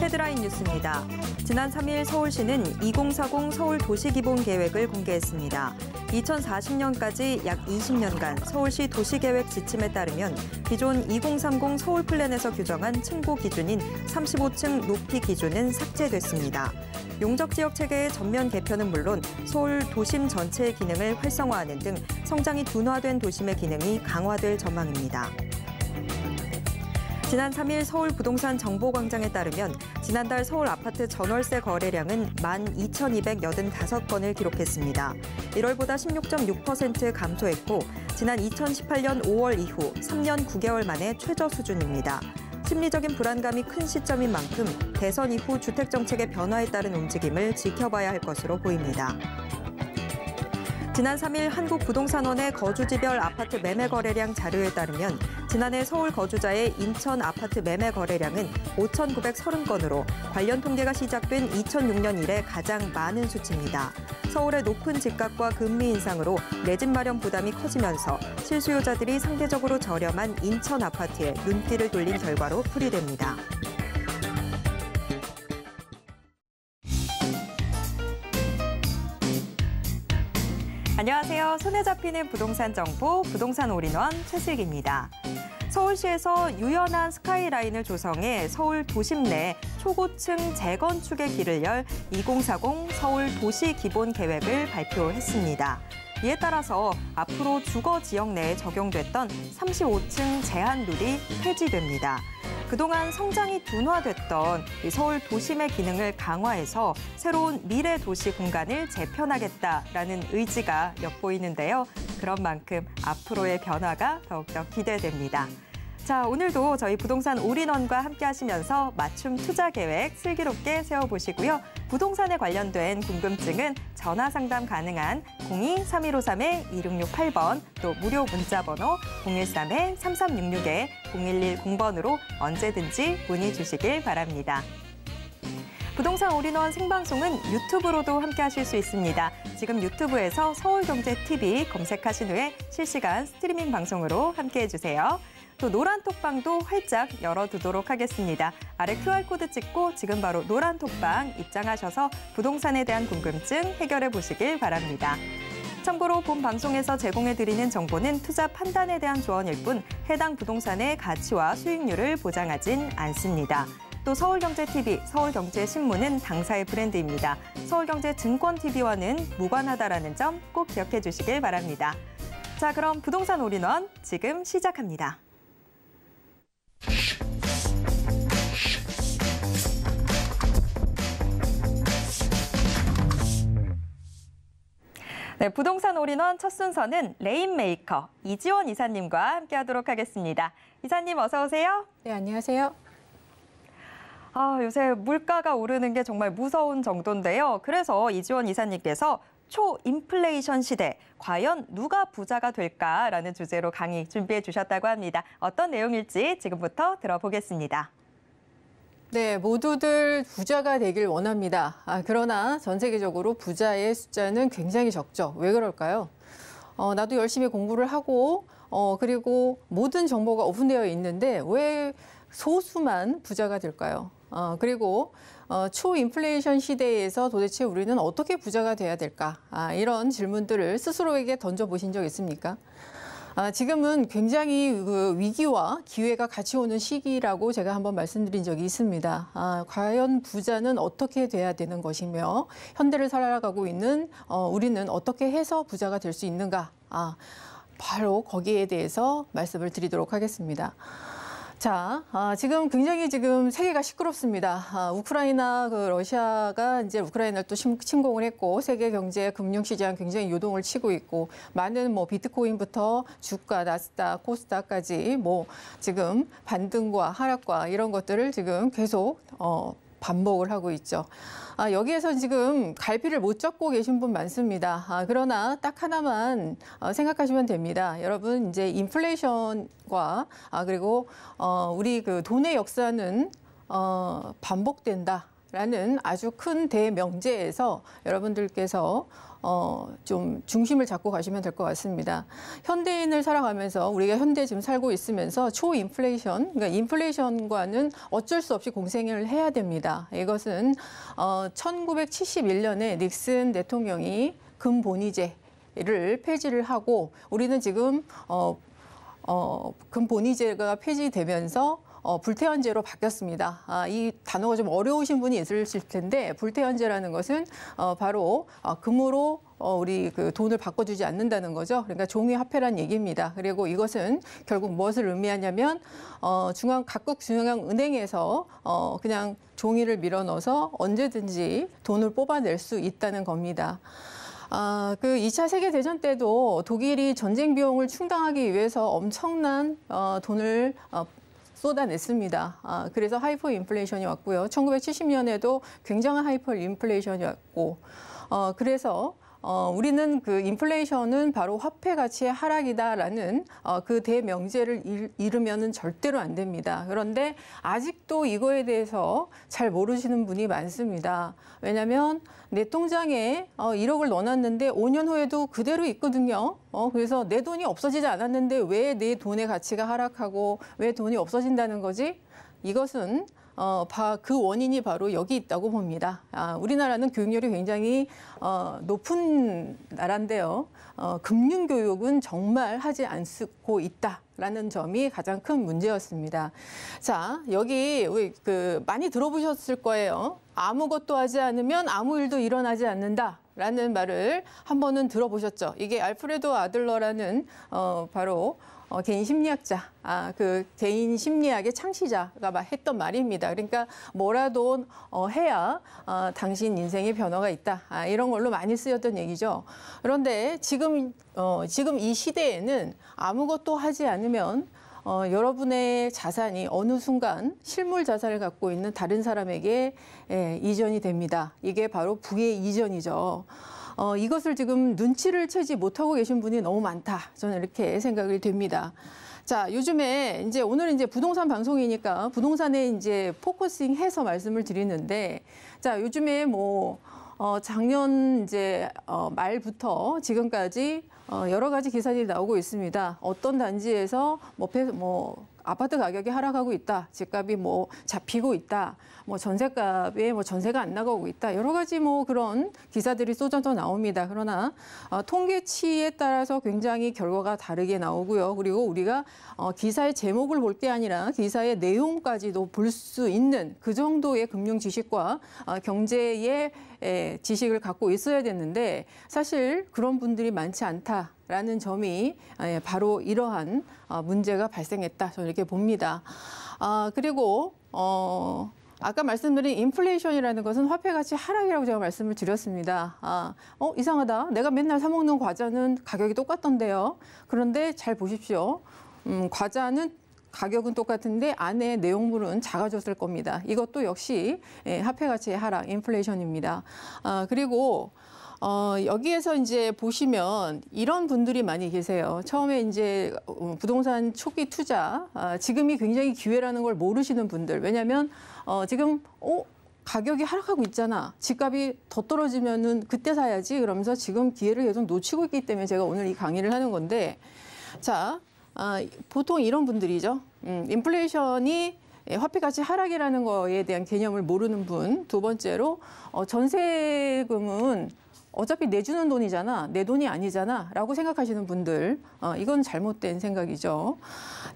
헤드라인 뉴스입니다. 지난 3일 서울시는 2040 서울 도시기본 계획을 공개했습니다. 2040년까지 약 20년간 서울시 도시계획 지침에 따르면 기존 2030 서울 플랜에서 규정한 층고 기준인 35층 높이 기준은 삭제됐습니다. 용적 지역 체계의 전면 개편은 물론 서울 도심 전체의 기능을 활성화하는 등 성장이 둔화된 도심의 기능이 강화될 전망입니다. 지난 3일 서울 부동산 정보광장에 따르면 지난달 서울 아파트 전월세 거래량은 12,285건을 기록했습니다. 1월보다 16.6% 감소했고 지난 2018년 5월 이후 3년 9개월 만에 최저 수준입니다. 심리적인 불안감이 큰 시점인 만큼 대선 이후 주택 정책의 변화에 따른 움직임을 지켜봐야 할 것으로 보입니다. 지난 3일 한국부동산원의 거주지별 아파트 매매 거래량 자료에 따르면 지난해 서울 거주자의 인천 아파트 매매 거래량은 5,930건으로 관련 통계가 시작된 2006년 이래 가장 많은 수치입니다. 서울의 높은 집값과 금리 인상으로 내 집 마련 부담이 커지면서 실수요자들이 상대적으로 저렴한 인천 아파트에 눈길을 돌린 결과로 풀이됩니다. 안녕하세요. 손에 잡히는 부동산 정보, 부동산 올인원 최슬기입니다. 서울시에서 유연한 스카이라인을 조성해 서울 도심 내 초고층 재건축의 길을 열 2040 서울 도시 기본 계획을 발표했습니다. 이에 따라서 앞으로 주거 지역 내에 적용됐던 35층 제한 룰이 폐지됩니다. 그동안 성장이 둔화됐던 서울 도심의 기능을 강화해서 새로운 미래 도시 공간을 재편하겠다라는 의지가 엿보이는데요. 그런 만큼 앞으로의 변화가 더욱더 기대됩니다. 자, 오늘도 저희 부동산 올인원과 함께 하시면서 맞춤 투자 계획 슬기롭게 세워보시고요. 부동산에 관련된 궁금증은 전화 상담 가능한 02-3153-2668번 또 무료 문자 번호 013-3366-0110번으로 언제든지 문의 주시길 바랍니다. 부동산 올인원 생방송은 유튜브로도 함께 하실 수 있습니다. 지금 유튜브에서 서울경제TV 검색하신 후에 실시간 스트리밍 방송으로 함께 해주세요. 또 노란 톡방도 활짝 열어두도록 하겠습니다. 아래 QR코드 찍고 지금 바로 노란 톡방 입장하셔서 부동산에 대한 궁금증 해결해 보시길 바랍니다. 참고로 본 방송에서 제공해드리는 정보는 투자 판단에 대한 조언일 뿐 해당 부동산의 가치와 수익률을 보장하진 않습니다. 또 서울경제TV, 서울경제신문은 당사의 브랜드입니다. 서울경제증권TV와는 무관하다라는 점 꼭 기억해 주시길 바랍니다. 자, 그럼 부동산 올인원 지금 시작합니다. 네, 부동산 올인원 첫 순서는 레인메이커 이지원 이사님과 함께하도록 하겠습니다. 이사님 어서 오세요. 네, 안녕하세요. 아, 요새 물가가 오르는 게 정말 무서운 정도인데요. 그래서 이지원 이사님께서 초인플레이션 시대, 과연 누가 부자가 될까라는 주제로 강의 준비해 주셨다고 합니다. 어떤 내용일지 지금부터 들어보겠습니다. 네, 모두들 부자가 되길 원합니다. 아, 그러나 전 세계적으로 부자의 숫자는 굉장히 적죠. 왜 그럴까요? 어, 나도 열심히 공부를 하고 어, 그리고 모든 정보가 오픈되어 있는데 왜 소수만 부자가 될까요? 어, 그리고 어, 초인플레이션 시대에서 도대체 우리는 어떻게 부자가 돼야 될까? 아, 이런 질문들을 스스로에게 던져보신 적 있습니까? 아, 지금은 굉장히 그 위기와 기회가 같이 오는 시기라고 제가 한번 말씀드린 적이 있습니다. 아, 과연 부자는 어떻게 돼야 되는 것이며 현대를 살아가고 있는 어, 우리는 어떻게 해서 부자가 될 수 있는가? 아, 바로 거기에 대해서 말씀을 드리도록 하겠습니다. 자, 아, 지금 굉장히 지금 세계가 시끄럽습니다. 아, 우크라이나 그 러시아가 이제 우크라이나를 또 침, 침공을 했고 세계 경제 금융 시장 굉장히 요동을 치고 있고 많은 뭐 비트코인부터 주가 나스닥, 코스닥까지 뭐 지금 반등과 하락과 이런 것들을 지금 계속 어, 반복을 하고 있죠. 아, 여기에선 지금 갈피를 못 잡고 계신 분 많습니다. 아, 그러나 딱 하나만 어, 생각하시면 됩니다. 여러분 이제 인플레이션과 아, 그리고 어, 우리 그 돈의 역사는 어, 반복된다. 라는 아주 큰 대명제에서 여러분들께서 어, 좀 중심을 잡고 가시면 될 것 같습니다. 현대인을 살아가면서 우리가 현대 지금 살고 있으면서 초인플레이션, 그러니까 인플레이션과는 어쩔 수 없이 공생을 해야 됩니다. 이것은 어, 1971년에 닉슨 대통령이 금본위제를 폐지를 하고 우리는 지금 어, 어, 금본위제가 폐지되면서 어, 불태연제로 바뀌었습니다. 아, 이 단어가 좀 어려우신 분이 있으실 텐데 불태연제라는 것은 어, 바로 어, 금으로 어, 우리 그 돈을 바꿔주지 않는다는 거죠. 그러니까 종이 화폐란 얘기입니다. 그리고 이것은 결국 무엇을 의미하냐면 어, 중앙 각국 중앙은행에서 어, 그냥 종이를 밀어넣어서 언제든지 돈을 뽑아낼 수 있다는 겁니다. 아, 그 2차 세계대전 때도 독일이 전쟁 비용을 충당하기 위해서 엄청난 어, 돈을 어, 쏟아냈습니다. 아, 그래서 하이퍼 인플레이션이 왔고요. 1970년에도 굉장한 하이퍼 인플레이션이 왔고, 어, 그래서 어, 우리는 그 인플레이션은 바로 화폐 가치의 하락이다라는 어, 그 대명제를 잃으면은 절대로 안 됩니다. 그런데 아직도 이거에 대해서 잘 모르시는 분이 많습니다. 왜냐하면 내 통장에 어, 1억을 넣어놨는데 5년 후에도 그대로 있거든요. 어, 그래서 내 돈이 없어지지 않았는데 왜 내 돈의 가치가 하락하고 왜 돈이 없어진다는 거지? 이것은 어, 바, 그 원인이 바로 여기 있다고 봅니다. 아, 우리나라는 교육열이 굉장히 어, 높은 나라인데요. 어, 금융교육은 정말 하지 않고 있다. 라는 점이 가장 큰 문제였습니다. 자, 여기 우리 그 많이 들어보셨을 거예요. 아무것도 하지 않으면 아무 일도 일어나지 않는다. 라는 말을 한 번은 들어보셨죠. 이게 알프레도 아들러라는 어 바로 어, 개인 심리학자, 아, 그 개인 심리학의 창시자가 막 했던 말입니다. 그러니까 뭐라도 어, 해야 어, 당신 인생의 변화가 있다. 아, 이런 걸로 많이 쓰였던 얘기죠. 그런데 지금 어, 지금 이 시대에는 아무것도 하지 않으면 어, 여러분의 자산이 어느 순간 실물 자산을 갖고 있는 다른 사람에게 예, 이전이 됩니다. 이게 바로 부의 이전이죠. 어, 이것을 지금 눈치를 채지 못하고 계신 분이 너무 많다. 저는 이렇게 생각이 됩니다. 자, 요즘에 이제 오늘 이제 부동산 방송이니까 부동산에 이제 포커싱 해서 말씀을 드리는데 자, 요즘에 뭐 어, 작년 이제 어, 말부터 지금까지 어, 여러 가지 기사들이 나오고 있습니다. 어떤 단지에서 뭐, 뭐 아파트 가격이 하락하고 있다, 집값이 뭐 잡히고 있다, 뭐 전세값에 뭐 전세가 안 나가고 있다, 여러 가지 뭐 그런 기사들이 쏟아져 나옵니다. 그러나 어, 통계치에 따라서 굉장히 결과가 다르게 나오고요. 그리고 우리가 어, 기사의 제목을 볼 게 아니라 기사의 내용까지도 볼 수 있는 그 정도의 금융 지식과 어, 경제의 에, 지식을 갖고 있어야 되는데 사실 그런 분들이 많지 않다. 라는 점이 아, 예, 바로 이러한 어, 문제가 발생했다. 저는 이렇게 봅니다. 아, 그리고, 어, 아까 말씀드린 인플레이션이라는 것은 화폐가치 하락이라고 제가 말씀을 드렸습니다. 아, 어, 이상하다. 내가 맨날 사먹는 과자는 가격이 똑같던데요. 그런데 잘 보십시오. 음, 과자는 가격은 똑같은데 안에 내용물은 작아졌을 겁니다. 이것도 역시 예, 화폐가치의 하락, 인플레이션입니다. 아, 그리고 어, 여기에서 이제 보시면 이런 분들이 많이 계세요. 처음에 이제 어, 부동산 초기 투자, 아, 지금이 굉장히 기회라는 걸 모르시는 분들. 왜냐면 어, 지금 어, 가격이 하락하고 있잖아. 집값이 더 떨어지면은 그때 사야지. 그러면서 지금 기회를 계속 놓치고 있기 때문에 제가 오늘 이 강의를 하는 건데, 자, 아, 보통 이런 분들이죠. 음, 인플레이션이 예, 화폐가치 하락이라는 거에 대한 개념을 모르는 분. 두 번째로 어, 전세금은 어차피 내주는 돈이잖아, 내 돈이 아니잖아 라고 생각하시는 분들, 어, 이건 잘못된 생각이죠.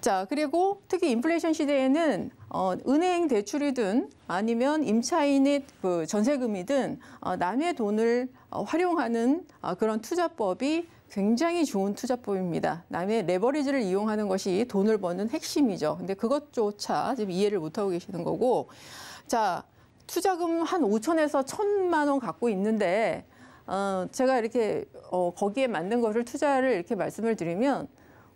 자, 그리고 특히 인플레이션 시대에는 어, 은행 대출이든 아니면 임차인의 그 전세금이든 어, 남의 돈을 어, 활용하는 어, 그런 투자법이 굉장히 좋은 투자법입니다. 남의 레버리지를 이용하는 것이 돈을 버는 핵심이죠. 근데 그것조차 지금 이해를 못하고 계시는 거고, 자, 투자금 한 5천에서 1천만 원 갖고 있는데 어, 제가 이렇게 어, 거기에 맞는 것을 투자를 이렇게 말씀을 드리면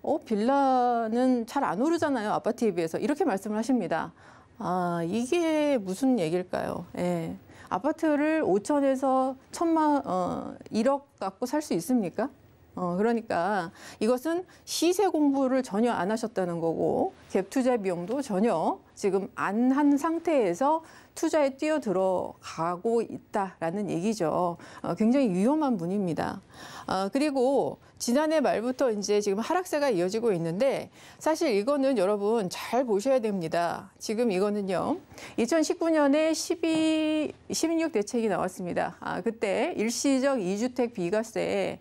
어, 빌라는 잘 안 오르잖아요. 아파트에 비해서. 이렇게 말씀을 하십니다. 아, 이게 무슨 얘기일까요? 예. 아파트를 5천에서 천만 어, 1억 갖고 살 수 있습니까? 어, 그러니까 이것은 시세 공부를 전혀 안 하셨다는 거고 갭 투자 비용도 전혀 지금 안 한 상태에서 투자에 뛰어들어가고 있다라는 얘기죠. 어, 굉장히 위험한 분입니다. 아, 그리고 지난해 말부터 이제 지금 하락세가 이어지고 있는데 사실 이거는 여러분 잘 보셔야 됩니다. 지금 이거는요. 2019년에 12, 16 대책이 나왔습니다. 아, 그때 일시적 이주택 비과세에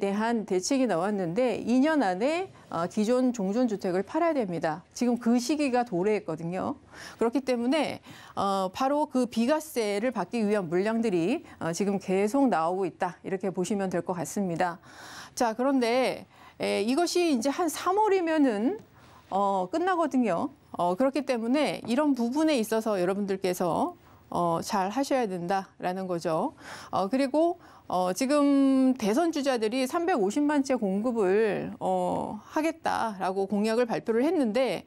대한 대책이 나왔는데 2년 안에 어, 기존 종전주택을 팔아야 됩니다. 지금 그 시기가 도래했거든요. 그렇기 때문에 어, 바로 그 비과세를 받기 위한 물량들이 어, 지금 계속 나오고 있다. 이렇게 보시면 보면 될것 같습니다. 자, 그런데 에, 이것이 이제 한 3월이면은 어, 끝나거든요. 어, 그렇기 때문에 이런 부분에 있어서 여러분들께서 어, 잘 하셔야 된다라는 거죠. 어, 그리고 어, 지금 대선 주자들이 3 5 0만채 공급을 어, 하겠다라고 공약을 발표를 했는데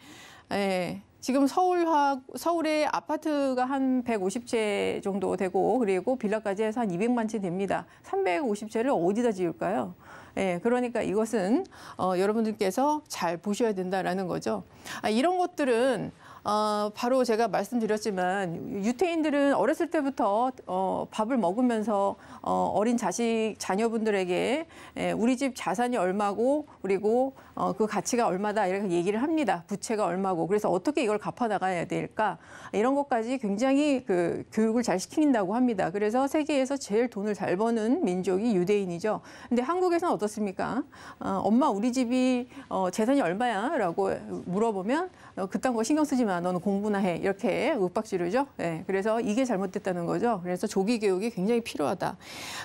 에, 지금 서울하, 서울에 아파트가 한 150채 정도 되고 그리고 빌라까지 해서 한 200만 채 됩니다. 350채를 어디다 지을까요? 예, 그러니까 이것은 어, 여러분들께서 잘 보셔야 된다라는 거죠. 아, 이런 것들은 어, 바로 제가 말씀드렸지만 유태인들은 어렸을 때부터 어, 밥을 먹으면서 어, 어린 자식 자녀분들에게 에, 예, 우리 집 자산이 얼마고 그리고 어, 그 가치가 얼마다 이렇게 얘기를 합니다. 부채가 얼마고 그래서 어떻게 이걸 갚아 나가야 될까 이런 것까지 굉장히 그 교육을 잘 시킨다고 합니다. 그래서 세계에서 제일 돈을 잘 버는 민족이 유대인이죠. 근데 한국에서는 어떻습니까? 어, 엄마 우리 집이 어, 재산이 얼마야라고 물어보면 어, 그딴 거 신경 쓰지 마. 너는 공부나 해. 이렇게 윽박지르죠. 네, 그래서 이게 잘못됐다는 거죠. 그래서 조기 교육이 굉장히 필요하다.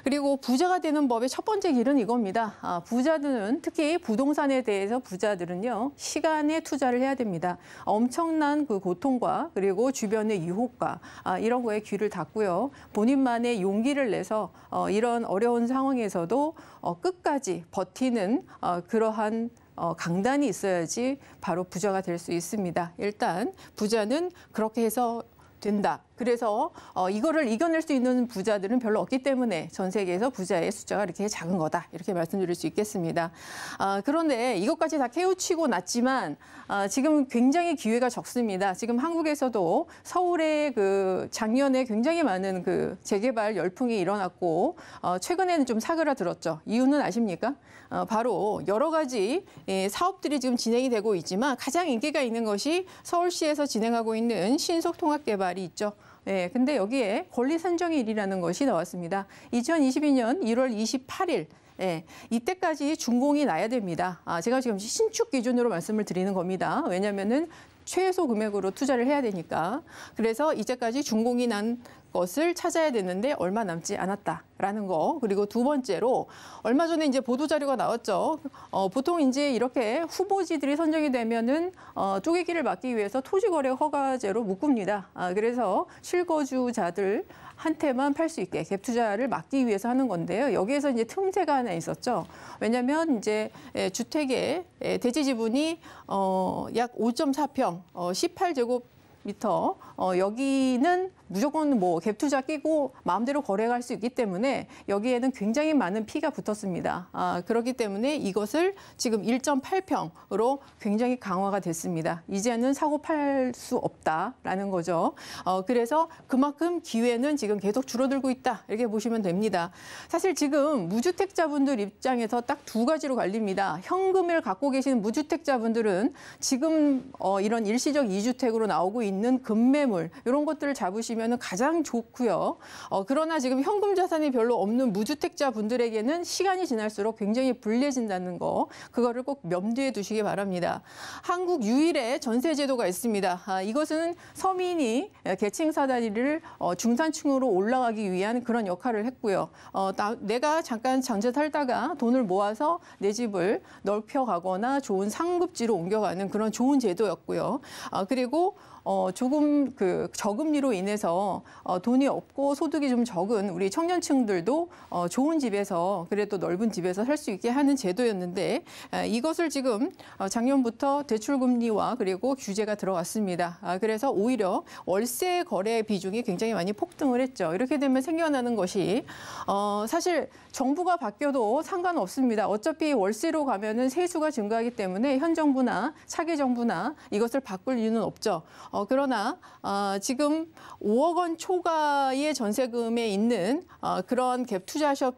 그리고 부자가 되는 법의 첫 번째 길은 이겁니다. 아, 부자들은 특히 부동산에 대해서 부자들은요. 시간에 투자를 해야 됩니다. 엄청난 그 고통과 그리고 주변의 유혹과 아, 이런 거에 귀를 닫고요. 본인만의 용기를 내서 어, 이런 어려운 상황에서도 어, 끝까지 버티는 어, 그러한 어, 강단이 있어야지 바로 부자가 될 수 있습니다. 일단 부자는 그렇게 해서 된다. 그래서 어, 이거를 이겨낼 수 있는 부자들은 별로 없기 때문에 전 세계에서 부자의 숫자가 이렇게 작은 거다 이렇게 말씀드릴 수 있겠습니다. 아, 그런데 이것까지 다 깨우치고 났지만 아, 지금 굉장히 기회가 적습니다. 지금 한국에서도 서울에 그 작년에 굉장히 많은 그 재개발 열풍이 일어났고 어, 최근에는 좀 사그라들었죠. 이유는 아십니까? 어, 바로 여러 가지 예, 사업들이 지금 진행이 되고 있지만 가장 인기가 있는 것이 서울시에서 진행하고 있는 신속통합개발이 있죠. 네, 근데 여기에 권리 산정일이라는 의 것이 나왔습니다. 2022년 1월 28일 예, 이때까지 준공이 나야 됩니다. 아, 제가 지금 신축 기준으로 말씀을 드리는 겁니다. 왜냐면은 최소 금액으로 투자를 해야 되니까. 그래서 이제까지 준공이 난 것을 찾아야 되는데 얼마 남지 않았다라는 거. 그리고 두 번째로 얼마 전에 이제 보도 자료가 나왔죠. 어, 보통 이제 이렇게 후보지들이 선정이 되면은 어, 쪼개기를 막기 위해서 토지거래 허가제로 묶습니다. 아, 그래서 실거주자들 한테만 팔 수 있게 갭 투자를 막기 위해서 하는 건데요. 여기에서 이제 틈새가 하나 있었죠. 왜냐하면 이제 예, 주택의 예, 대지 지분이 어, 약 5.4평, 어, 18제곱 미터 어, 여기는 무조건 뭐 갭투자 끼고 마음대로 거래할 수 있기 때문에 여기에는 굉장히 많은 피가 붙었습니다. 아, 그렇기 때문에 이것을 지금 1.8평으로 굉장히 강화가 됐습니다. 이제는 사고 팔 수 없다라는 거죠. 어, 그래서 그만큼 기회는 지금 계속 줄어들고 있다 이렇게 보시면 됩니다. 사실 지금 무주택자분들 입장에서 딱 두 가지로 갈립니다. 현금을 갖고 계시는 무주택자분들은 지금 어, 이런 일시적 이주택으로 나오고 있는 금매 연매물 이런 것들을 잡으시면 가장 좋고요. 어, 그러나 지금 현금 자산이 별로 없는 무주택자 분들에게는 시간이 지날수록 굉장히 불리해진다는 거 그거를 꼭 염두에 두시기 바랍니다. 한국 유일의 전세 제도가 있습니다. 아, 이것은 서민이 계층 사다리를 어, 중산층으로 올라가기 위한 그런 역할을 했고요. 어, 나, 내가 잠깐 장세 살다가 돈을 모아서 내 집을 넓혀가거나 좋은 상급지로 옮겨가는 그런 좋은 제도였고요. 아, 그리고 어, 조금 그 저금리로 인해서 어, 돈이 없고 소득이 좀 적은 우리 청년층들도 어, 좋은 집에서 그래도 넓은 집에서 살 수 있게 하는 제도였는데 에, 이것을 지금 어, 작년부터 대출금리와 그리고 규제가 들어왔습니다. 아, 그래서 오히려 월세 거래 비중이 굉장히 많이 폭등을 했죠. 이렇게 되면 생겨나는 것이 어, 사실 정부가 바뀌어도 상관없습니다. 어차피 월세로 가면은 세수가 증가하기 때문에 현 정부나 차기 정부나 이것을 바꿀 이유는 없죠. 어, 어, 그러나 어, 지금 5억 원 초과의 전세금에 있는 어, 그런 갭 투자샵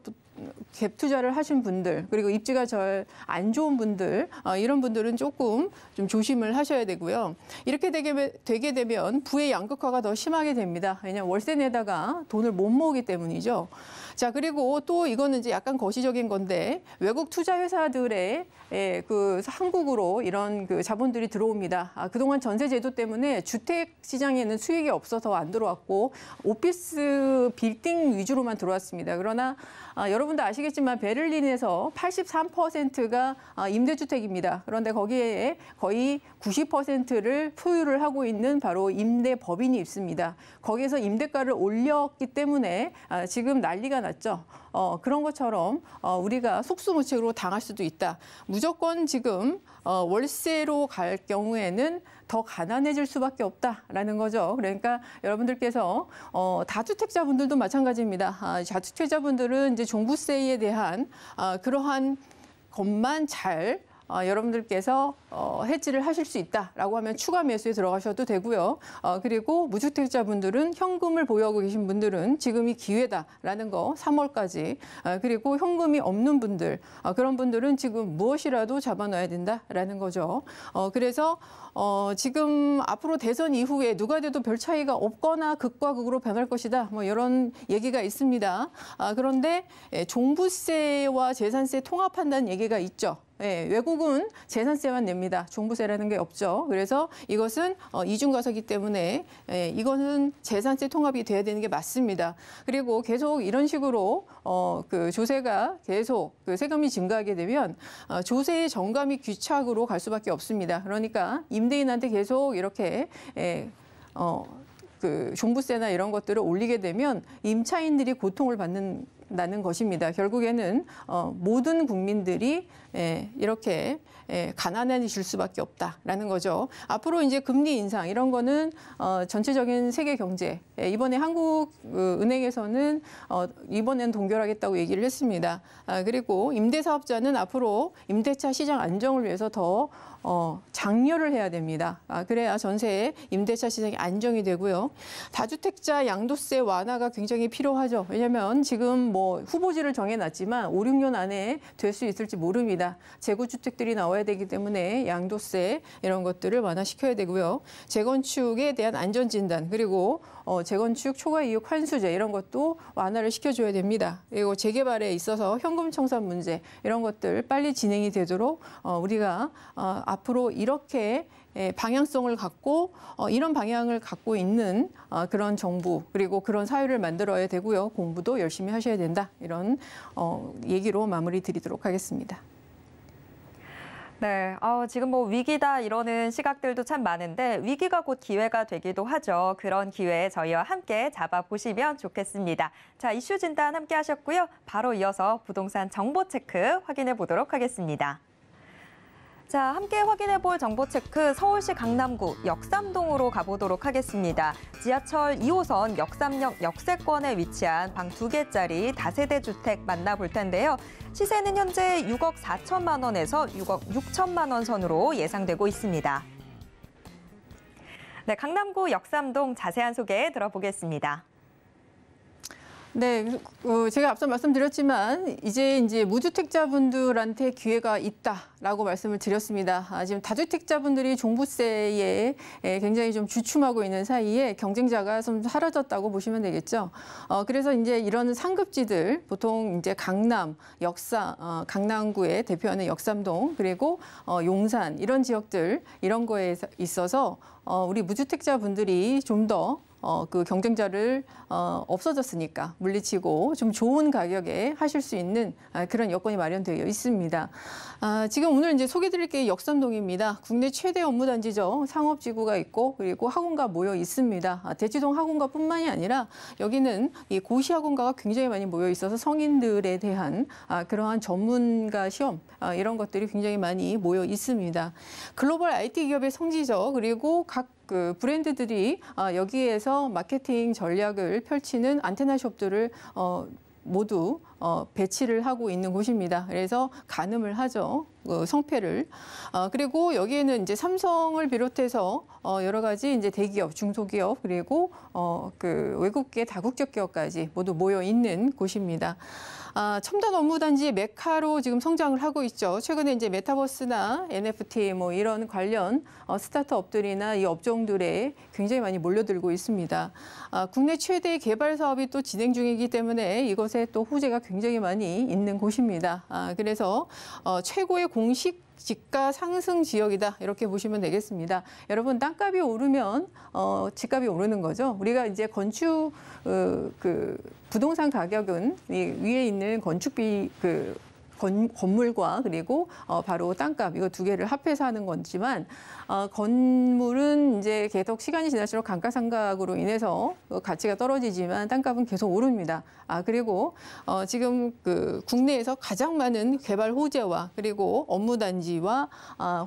하갭 투자를 하신 분들 그리고 입지가 절 안 좋은 분들 어, 이런 분들은 조금 좀 조심을 하셔야 되고요. 이렇게 되게, 되게 되면 부의 양극화가 더 심하게 됩니다. 왜냐하면 월세 내다가 돈을 못 모으기 때문이죠. 자, 그리고 또 이거는 이제 약간 거시적인 건데 외국 투자 회사들의 예, 그 한국으로 이런 그 자본들이 들어옵니다. 아, 그동안 전세 제도 때문에 주택 시장에는 수익이 없어서 안 들어왔고 오피스 빌딩 위주로만 들어왔습니다. 그러나 아, 여러분도 아시겠지만 베를린에서 83%가 아, 임대주택입니다. 그런데 거기에 거의 90%를 소유를 하고 있는 바로 임대법인이 있습니다. 거기에서 임대가를 올렸기 때문에 아, 지금 난리가 났죠. 어, 그런 것처럼 어, 우리가 속수무책으로 당할 수도 있다. 무조건 지금 어, 월세로 갈 경우에는 더 가난해질 수밖에 없다라는 거죠. 그러니까 여러분들께서 어, 다주택자분들도 마찬가지입니다. 아, 다주택자분들은 이제 종부세에 대한 아, 그러한 것만 잘 어, 여러분들께서 어, 해지를 하실 수 있다라고 하면 추가 매수에 들어가셔도 되고요. 어, 그리고 무주택자분들은 현금을 보유하고 계신 분들은 지금이 기회다라는 거 3월까지 어, 그리고 현금이 없는 분들 어, 그런 분들은 지금 무엇이라도 잡아놔야 된다라는 거죠. 어, 그래서 어, 지금 앞으로 대선 이후에 누가 돼도 별 차이가 없거나 극과 극으로 변할 것이다. 뭐 이런 얘기가 있습니다. 아, 그런데 예, 종부세와 재산세 통합한다는 얘기가 있죠. 예, 외국은 재산세만 냅니다. 종부세라는 게 없죠. 그래서 이것은 어, 이중과세기 때문에 예, 이거는 재산세 통합이 돼야 되는 게 맞습니다. 그리고 계속 이런 식으로 어, 그 조세가 계속 그 세금이 증가하게 되면 어, 조세의 정감이 귀착으로 갈 수밖에 없습니다. 그러니까 임대인한테 계속 이렇게 예, 어, 그 종부세나 이런 것들을 올리게 되면 임차인들이 고통을 받는 나는 것입니다. 결국에는 어, 모든 국민들이 예, 이렇게 예, 가난해질 수밖에 없다라는 거죠. 앞으로 이제 금리 인상 이런 거는 어, 전체적인 세계 경제 예, 이번에 한국 그 은행에서는 어, 이번엔 동결하겠다고 얘기를 했습니다. 아, 그리고 임대 사업자는 앞으로 임대차 시장 안정을 위해서 더 어, 장려를 해야 됩니다. 아, 그래야 전세 임대차 시장이 안정이 되고요. 다주택자 양도세 완화가 굉장히 필요하죠. 왜냐하면 지금 뭐 후보지를 정해놨지만 5, 6년 안에 될 수 있을지 모릅니다. 재고주택들이 나와야 되기 때문에 양도세 이런 것들을 완화시켜야 되고요. 재건축에 대한 안전진단 그리고 어, 재건축 초과 이익 환수제 이런 것도 완화를 시켜줘야 됩니다. 그리고 재개발에 있어서 현금 청산 문제 이런 것들 빨리 진행이 되도록 어, 우리가 어, 앞으로 이렇게 예, 방향성을 갖고 어, 이런 방향을 갖고 있는 어, 그런 정부 그리고 그런 사회를 만들어야 되고요. 공부도 열심히 하셔야 된다. 이런 어, 얘기로 마무리 드리도록 하겠습니다. 네, 어, 지금 뭐 위기다 이러는 시각들도 참 많은데 위기가 곧 기회가 되기도 하죠. 그런 기회 에 저희와 함께 잡아보시면 좋겠습니다. 자, 이슈 진단 함께 하셨고요. 바로 이어서 부동산 정보 체크 확인해 보도록 하겠습니다. 자, 함께 확인해 볼 정보 체크 서울시 강남구 역삼동으로 가보도록 하겠습니다. 지하철 2호선 역삼역 역세권에 위치한 방 두개짜리 다세대 주택 만나볼 텐데요. 시세는 현재 6억 4천만 원에서 6억 6천만 원 선으로 예상되고 있습니다. 네, 강남구 역삼동 자세한 소개 들어보겠습니다. 네, 어, 제가 앞서 말씀드렸지만 이제 이제 무주택자분들한테 기회가 있다라고 말씀을 드렸습니다. 아, 지금 다주택자분들이 종부세에 에, 굉장히 좀 주춤하고 있는 사이에 경쟁자가 좀 사라졌다고 보시면 되겠죠. 어, 그래서 이제 이런 상급지들 보통 이제 강남, 역사, 어, 강남구에 대표하는 역삼동 그리고 어, 용산 이런 지역들 이런 거에 있어서 어, 우리 무주택자분들이 좀더 어, 그 경쟁자를 어, 없어졌으니까 물리치고 좀 좋은 가격에 하실 수 있는 아, 그런 여건이 마련되어 있습니다. 아, 지금 오늘 이제 소개드릴 게 역삼동입니다. 국내 최대 업무단지죠. 상업지구가 있고 그리고 학원가 모여 있습니다. 아, 대치동 학원가뿐만이 아니라 여기는 이 고시 학원가가 굉장히 많이 모여 있어서 성인들에 대한 아, 그러한 전문가 시험 아, 이런 것들이 굉장히 많이 모여 있습니다. 글로벌 IT 기업의 성지죠. 그리고 각그 브랜드들이 아, 여기에서 마케팅 전략을 펼치는 안테나 숍들을 어, 모두 어, 배치를 하고 있는 곳입니다. 그래서 가늠을 하죠. 그 성패를. 아, 그리고 여기에는 이제 삼성을 비롯해서 어, 여러 가지 이제 대기업, 중소기업 그리고 어, 그 외국계 다국적 기업까지 모두 모여 있는 곳입니다. 아, 첨단 업무 단지 메카로 지금 성장을 하고 있죠. 최근에 이제 메타버스나 NFT 뭐 이런 관련 어, 스타트업들이나 이 업종들에 굉장히 많이 몰려들고 있습니다. 아, 국내 최대 의 개발 사업이 또 진행 중이기 때문에 이것에 또 호재가 굉장히 많이 있는 곳입니다. 아, 그래서 어, 최고의 공식 집가 상승 지역이다 이렇게 보시면 되겠습니다. 여러분 땅값이 오르면 어, 집값이 오르는 거죠. 우리가 이제 건축 어, 그 부동산 가격은 이 위에 있는 건축비 그 건, 건물과 그리고 어, 바로 땅값 이거 두 개를 합해서 하는 건지만 어, 건물은 이제 계속 시간이 지날수록 감가상각으로 인해서 그 가치가 떨어지지만 땅값은 계속 오릅니다. 아 그리고 어, 지금 그 국내에서 가장 많은 개발 호재와 그리고 업무단지와 아,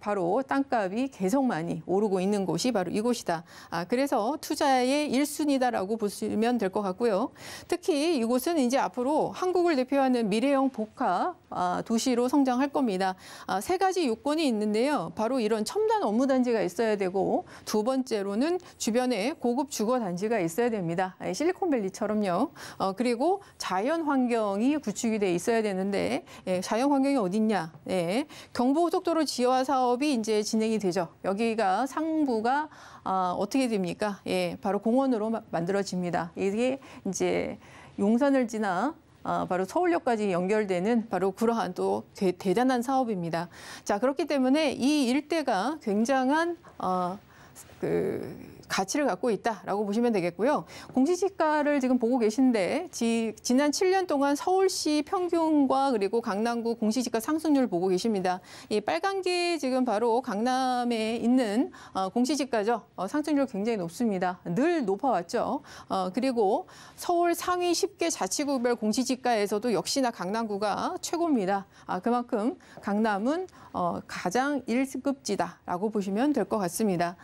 바로 땅값이 계속 많이 오르고 있는 곳이 바로 이곳이다. 아, 그래서 투자의 일순위다라고 보시면 될 것 같고요. 특히 이곳은 이제 앞으로 한국을 대표하는 미래형 복합 아, 도시로 성장할 겁니다. 아, 세 가지 요건이 있는데요. 바로 이런 첨단 업무 단지가 있어야 되고 두 번째로는 주변에 고급 주거 단지가 있어야 됩니다. 아, 실리콘밸리처럼요. 어, 그리고 자연 환경이 구축이 돼 있어야 되는데 예, 자연 환경이 어딨냐? 예, 경부고속도로 지하 사업이 이제 진행이 되죠. 여기가 상부가 어떻게 됩니까? 예, 바로 공원으로 만들어집니다. 이게 이제 용산을 지나 어, 바로 서울역까지 연결되는 바로 그러한 또 대, 대단한 사업입니다. 자 그렇기 때문에 이 일대가 굉장한 어, 그 가치를 갖고 있다라고 보시면 되겠고요. 공시지가를 지금 보고 계신데 지, 지난 7년 동안 서울시 평균과 그리고 강남구 공시지가 상승률 보고 계십니다. 이 빨간게 지금 바로 강남에 있는 어, 공시지가죠. 어, 상승률 굉장히 높습니다. 늘 높아왔죠. 어, 그리고 서울 상위 10개 자치구별 공시지가에서도 역시나 강남구가 최고입니다. 아, 그만큼 강남은 어, 가장 1급지다라고 보시면 될 것 같습니다.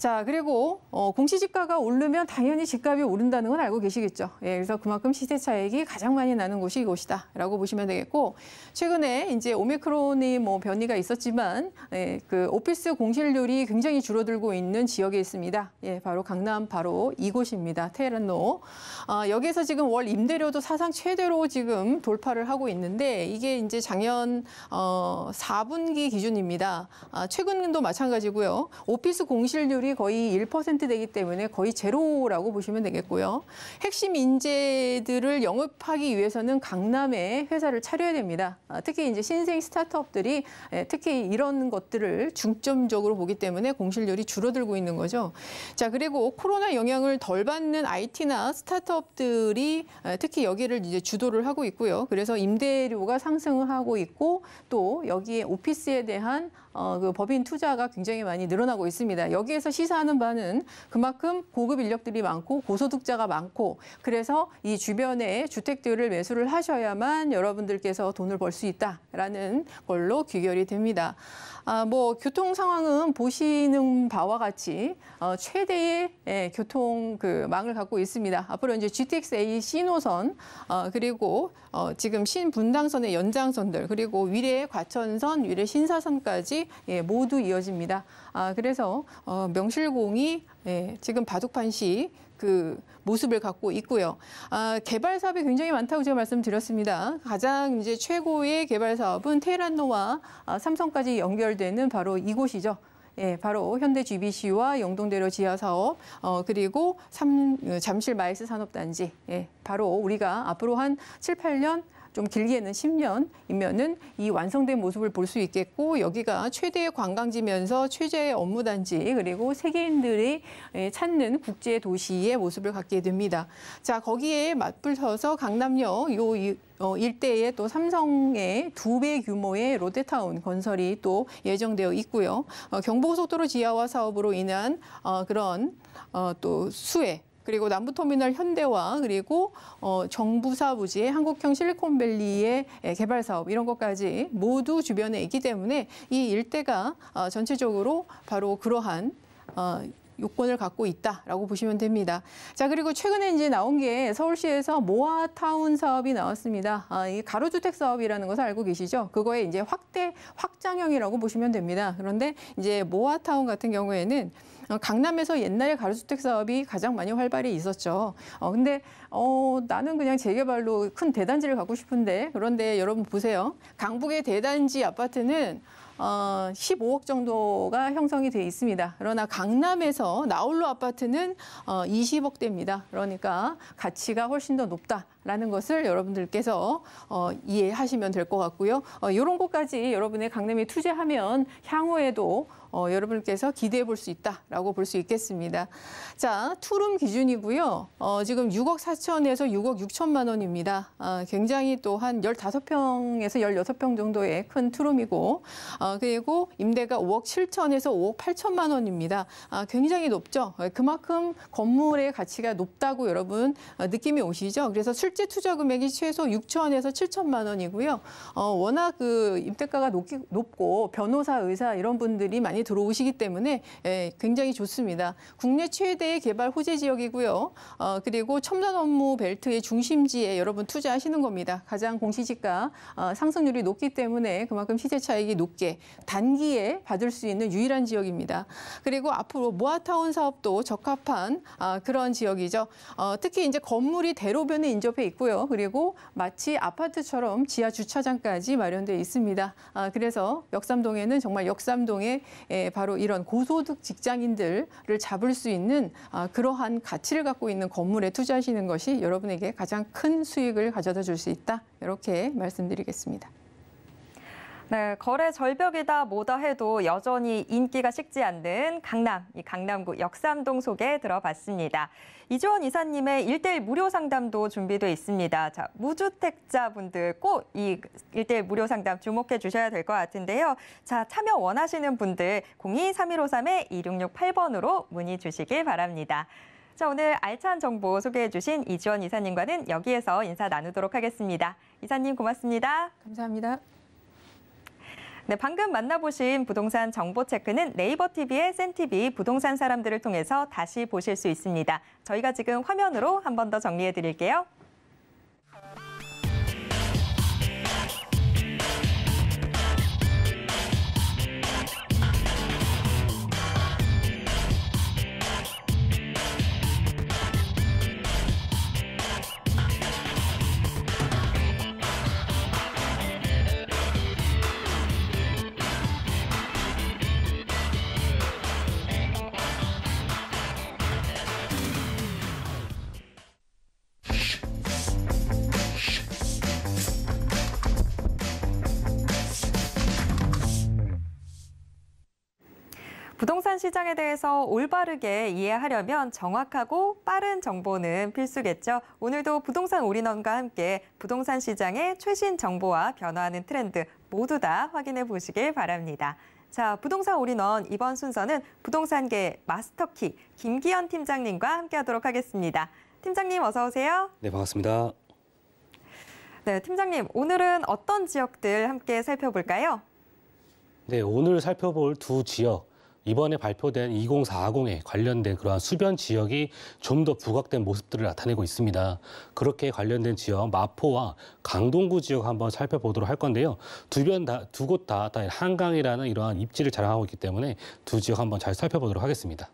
자, 그리고 어, 공시지가가 오르면 당연히 집값이 오른다는 건 알고 계시겠죠. 예, 그래서 그만큼 시세 차익이 가장 많이 나는 곳이 이곳이다라고 보시면 되겠고 최근에 이제 오미크론이 뭐 변이가 있었지만 예, 그 오피스 공실률이 굉장히 줄어들고 있는 지역에 있습니다. 예, 바로 강남 바로 이곳입니다. 테헤란로. 아, 여기에서 지금 월 임대료도 사상 최대로 지금 돌파를 하고 있는데 이게 이제 작년 어, 4분기 기준입니다. 아, 최근도 마찬가지고요. 오피스 공실률이 비율이 거의 1% 되기 때문에 거의 제로라고 보시면 되겠고요. 핵심 인재들을 영업하기 위해서는 강남에 회사를 차려야 됩니다. 아, 특히 이제 신생 스타트업들이 예, 특히 이런 것들을 중점적으로 보기 때문에 공실률이 줄어들고 있는 거죠. 자, 그리고 코로나 영향을 덜 받는 IT나 스타트업들이 예, 특히 여기를 이제 주도를 하고 있고요. 그래서 임대료가 상승하고 있고 또 여기에 오피스에 대한 어, 그 법인 투자가 굉장히 많이 늘어나고 있습니다. 여기에서 시사하는 바는 그만큼 고급 인력들이 많고 고소득자가 많고 그래서 이 주변에 주택들을 매수를 하셔야만 여러분들께서 돈을 벌 수 있다라는 걸로 귀결이 됩니다. 아, 뭐 교통 상황은 보시는 바와 같이 어, 최대의 예, 교통 그 망을 갖고 있습니다. 앞으로 이제 GTX-A 신호선 어, 그리고 어, 지금 신분당선의 연장선들 그리고 위례 과천선, 위례 신사선까지 예, 모두 이어집니다. 아, 그래서 어, 명실공히 예, 지금 바둑판시 그 모습을 갖고 있고요. 아, 개발 사업이 굉장히 많다고 제가 말씀드렸습니다. 가장 이제 최고의 개발 사업은 테헤란노와 아, 삼성까지 연결되는 바로 이곳이죠. 예, 바로 현대 GBC와 영동대로 지하 사업, 어, 그리고 삼, 어, 잠실 마이스 산업단지. 예, 바로 우리가 앞으로 한 7, 8년 좀 길게는 10년이면은 이 완성된 모습을 볼 수 있겠고 여기가 최대의 관광지면서 최대의 업무단지 그리고 세계인들이 예, 찾는 국제 도시의 모습을 갖게 됩니다. 자 거기에 맞불서서 강남역 요 어, 일대에 또 삼성의 두 배 규모의 롯데타운 건설이 또 예정되어 있고요. 어, 경부고속도로 지하화 사업으로 인한 어, 그런 어, 또 수혜 그리고 남부터미널 현대화 그리고 어, 정부사 부지의 한국형 실리콘밸리의 예, 개발 사업 이런 것까지 모두 주변에 있기 때문에 이 일대가 어, 전체적으로 바로 그러한 어, 요건을 갖고 있다라고 보시면 됩니다. 자 그리고 최근에 이제 나온 게 서울시에서 모아타운 사업이 나왔습니다. 아, 이 가로주택 사업이라는 것을 알고 계시죠? 그거에 이제 확대 확장형이라고 보시면 됩니다. 그런데 이제 모아타운 같은 경우에는 어, 강남에서 옛날에 가로주택 사업이 가장 많이 활발히 있었죠. 어, 근데 어, 나는 그냥 재개발로 큰 대단지를 갖고 싶은데 그런데 여러분 보세요. 강북의 대단지 아파트는 어, 15억 정도가 형성이 돼 있습니다. 그러나 강남에서 나홀로 아파트는 어, 20억대입니다. 그러니까 가치가 훨씬 더 높다. 라는 것을 여러분들께서 어, 이해하시면 될 것 같고요. 어, 이런 것까지 여러분의 강남에 투자하면 향후에도 어, 여러분께서 기대해 볼 수 있다라고 볼 수 있겠습니다. 자, 투룸 기준이고요. 어, 지금 6억 4천에서 6억 6천만 원입니다. 아, 굉장히 또 한 15평에서 16평 정도의 큰 투룸이고, 아, 그리고 임대가 5억 7천에서 5억 8천만 원입니다. 아, 굉장히 높죠. 어, 그만큼 건물의 가치가 높다고 여러분 어, 느낌이 오시죠. 그래서 실 실제 투자 금액이 최소 6천에서 7천만 원이고요. 어, 워낙 그 임대가가 높기, 높고 변호사, 의사 이런 분들이 많이 들어오시기 때문에 예, 굉장히 좋습니다. 국내 최대의 개발 호재 지역이고요. 어, 그리고 첨단 업무 벨트의 중심지에 여러분 투자하시는 겁니다. 가장 공시지가 어, 상승률이 높기 때문에 그만큼 시세 차익이 높게 단기에 받을 수 있는 유일한 지역입니다. 그리고 앞으로 모아타운 사업도 적합한 아, 그런 지역이죠. 어, 특히 이제 건물이 대로변에 인접해 앞에 있고요. 그리고 마치 아파트처럼 지하 주차장까지 마련돼 있습니다. 아, 그래서 역삼동에는 정말 역삼동에 에, 예, 바로 이런 고소득 직장인들을 잡을 수 있는 아, 그러한 가치를 갖고 있는 건물에 투자하시는 것이 여러분에게 가장 큰 수익을 가져다 줄 수 있다. 이렇게 말씀드리겠습니다. 네, 거래 절벽이다 뭐다 해도 여전히 인기가 식지 않는 강남, 이 강남구 역삼동 속에 들어봤습니다. 이주원 이사님의 일대일 무료 상담도 준비되어 있습니다. 자, 무주택자분들 꼭이 일대일 무료 상담 주목해 주셔야 될 것 같은데요. 자, 참여 원하시는 분들 02-3153-2668번으로 문의 주시길 바랍니다. 자, 오늘 알찬 정보 소개해 주신 이주원 이사님과는 여기에서 인사 나누도록 하겠습니다. 이사님 고맙습니다. 감사합니다. 네, 방금 만나보신 부동산 정보 체크는 네이버 TV의 센티비 부동산 사람들을 통해서 다시 보실 수 있습니다. 저희가 지금 화면으로 한 번 더 정리해 드릴게요. 시장에 대해서 올바르게 이해하려면 정확하고 빠른 정보는 필수겠죠. 오늘도 부동산 올인원과 함께 부동산 시장의 최신 정보와 변화하는 트렌드 모두 다 확인해 보시길 바랍니다. 자, 부동산 올인원 이번 순서는 부동산계 마스터키 김기현 팀장님과 함께하도록 하겠습니다. 팀장님 어서 오세요. 네, 반갑습니다. 네, 팀장님 오늘은 어떤 지역들 함께 살펴볼까요? 네, 오늘 살펴볼 두 지역 이번에 발표된 2040에 관련된 그러한 수변 지역이 좀 더 부각된 모습들을 나타내고 있습니다. 그렇게 관련된 지역 마포와 강동구 지역 한번 살펴보도록 할 건데요. 두변다 두 곳다 한강이라는 이러한 입지를 자랑하고 있기 때문에 두 지역 한번 잘 살펴보도록 하겠습니다.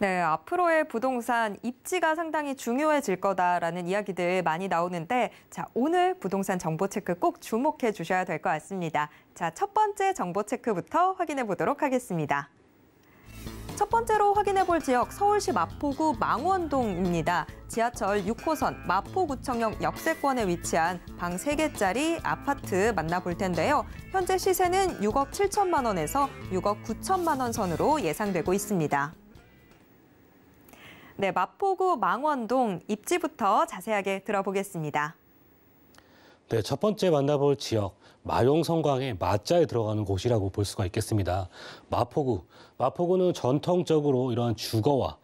네, 앞으로의 부동산 입지가 상당히 중요해질 거다라는 이야기들 많이 나오는데 자, 오늘 부동산 정보 체크 꼭 주목해 주셔야 될 것 같습니다. 자, 첫 번째 정보 체크부터 확인해 보도록 하겠습니다. 첫 번째로 확인해 볼 지역 서울시 마포구 망원동입니다. 지하철 6호선 마포구청역 역세권에 위치한 방 3개짜리 아파트 만나볼 텐데요. 현재 시세는 6억 7천만 원에서 6억 9천만 원 선으로 예상되고 있습니다. 네, 마포구 망원동 입지부터 자세하게 들어보겠습니다. 네, 첫 번째 만나볼 지역 마룡성광의맞자에 들어가는 곳이라고 볼 수가 있겠습니다. 마포구, 마포구는 전통적으로 이러한 주거와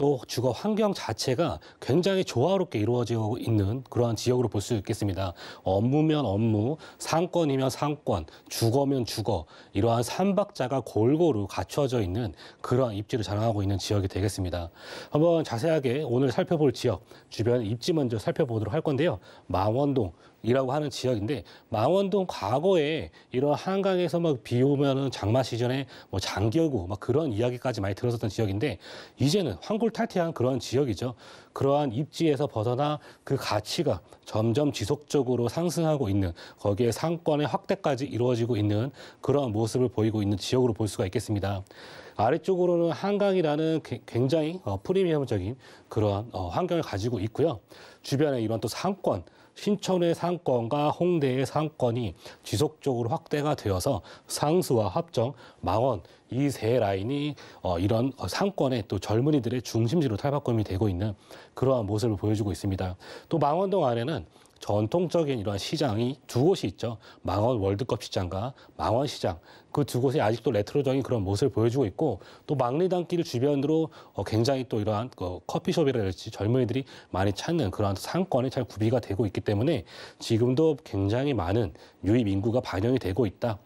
또 주거 환경 자체가 굉장히 조화롭게 이루어지고 있는 그러한 지역으로 볼 수 있겠습니다. 업무면 업무, 상권이면 상권, 주거면 주거 이러한 삼박자가 골고루 갖춰져 있는 그러한 입지를 자랑하고 있는 지역이 되겠습니다. 한번 자세하게 오늘 살펴볼 지역 주변 입지 먼저 살펴보도록 할 건데요. 망원동 이라고 하는 지역인데 망원동 과거에 이런 한강에서 막 비 오면은 장마 시즌에 뭐장기겨고막 그런 이야기까지 많이 들었었던 지역인데 이제는 황골 탈퇴한 그런 지역이죠. 그러한 입지에서 벗어나 그 가치가 점점 지속적으로 상승하고 있는 거기에 상권의 확대까지 이루어지고 있는 그러한 모습을 보이고 있는 지역으로 볼 수가 있겠습니다. 아래쪽으로는 한강이라는 굉장히 어, 프리미엄적인 그러한 어, 환경을 가지고 있고요. 주변에 이런 또 상권, 신촌의 상권과 홍대의 상권이 지속적으로 확대가 되어서 상수와 합정, 망원 이세 라인이 어, 이런 상권의 또 젊은이들의 중심지로 탈바꿈이 되고 있는 그러한 모습을 보여주고 있습니다. 또 망원동 안에는 전통적인 이러한 시장이 두 곳이 있죠. 망원 월드컵 시장과 망원 시장. 그 두 곳이 아직도 레트로적인 그런 모습을 보여주고 있고 또 망리단길 주변으로 어, 굉장히 또 이러한 그 커피숍이라든지 젊은이들이 많이 찾는 그러한 상권이 잘 구비가 되고 있기 때문에 지금도 굉장히 많은 유입 인구가 반영이 되고 있다.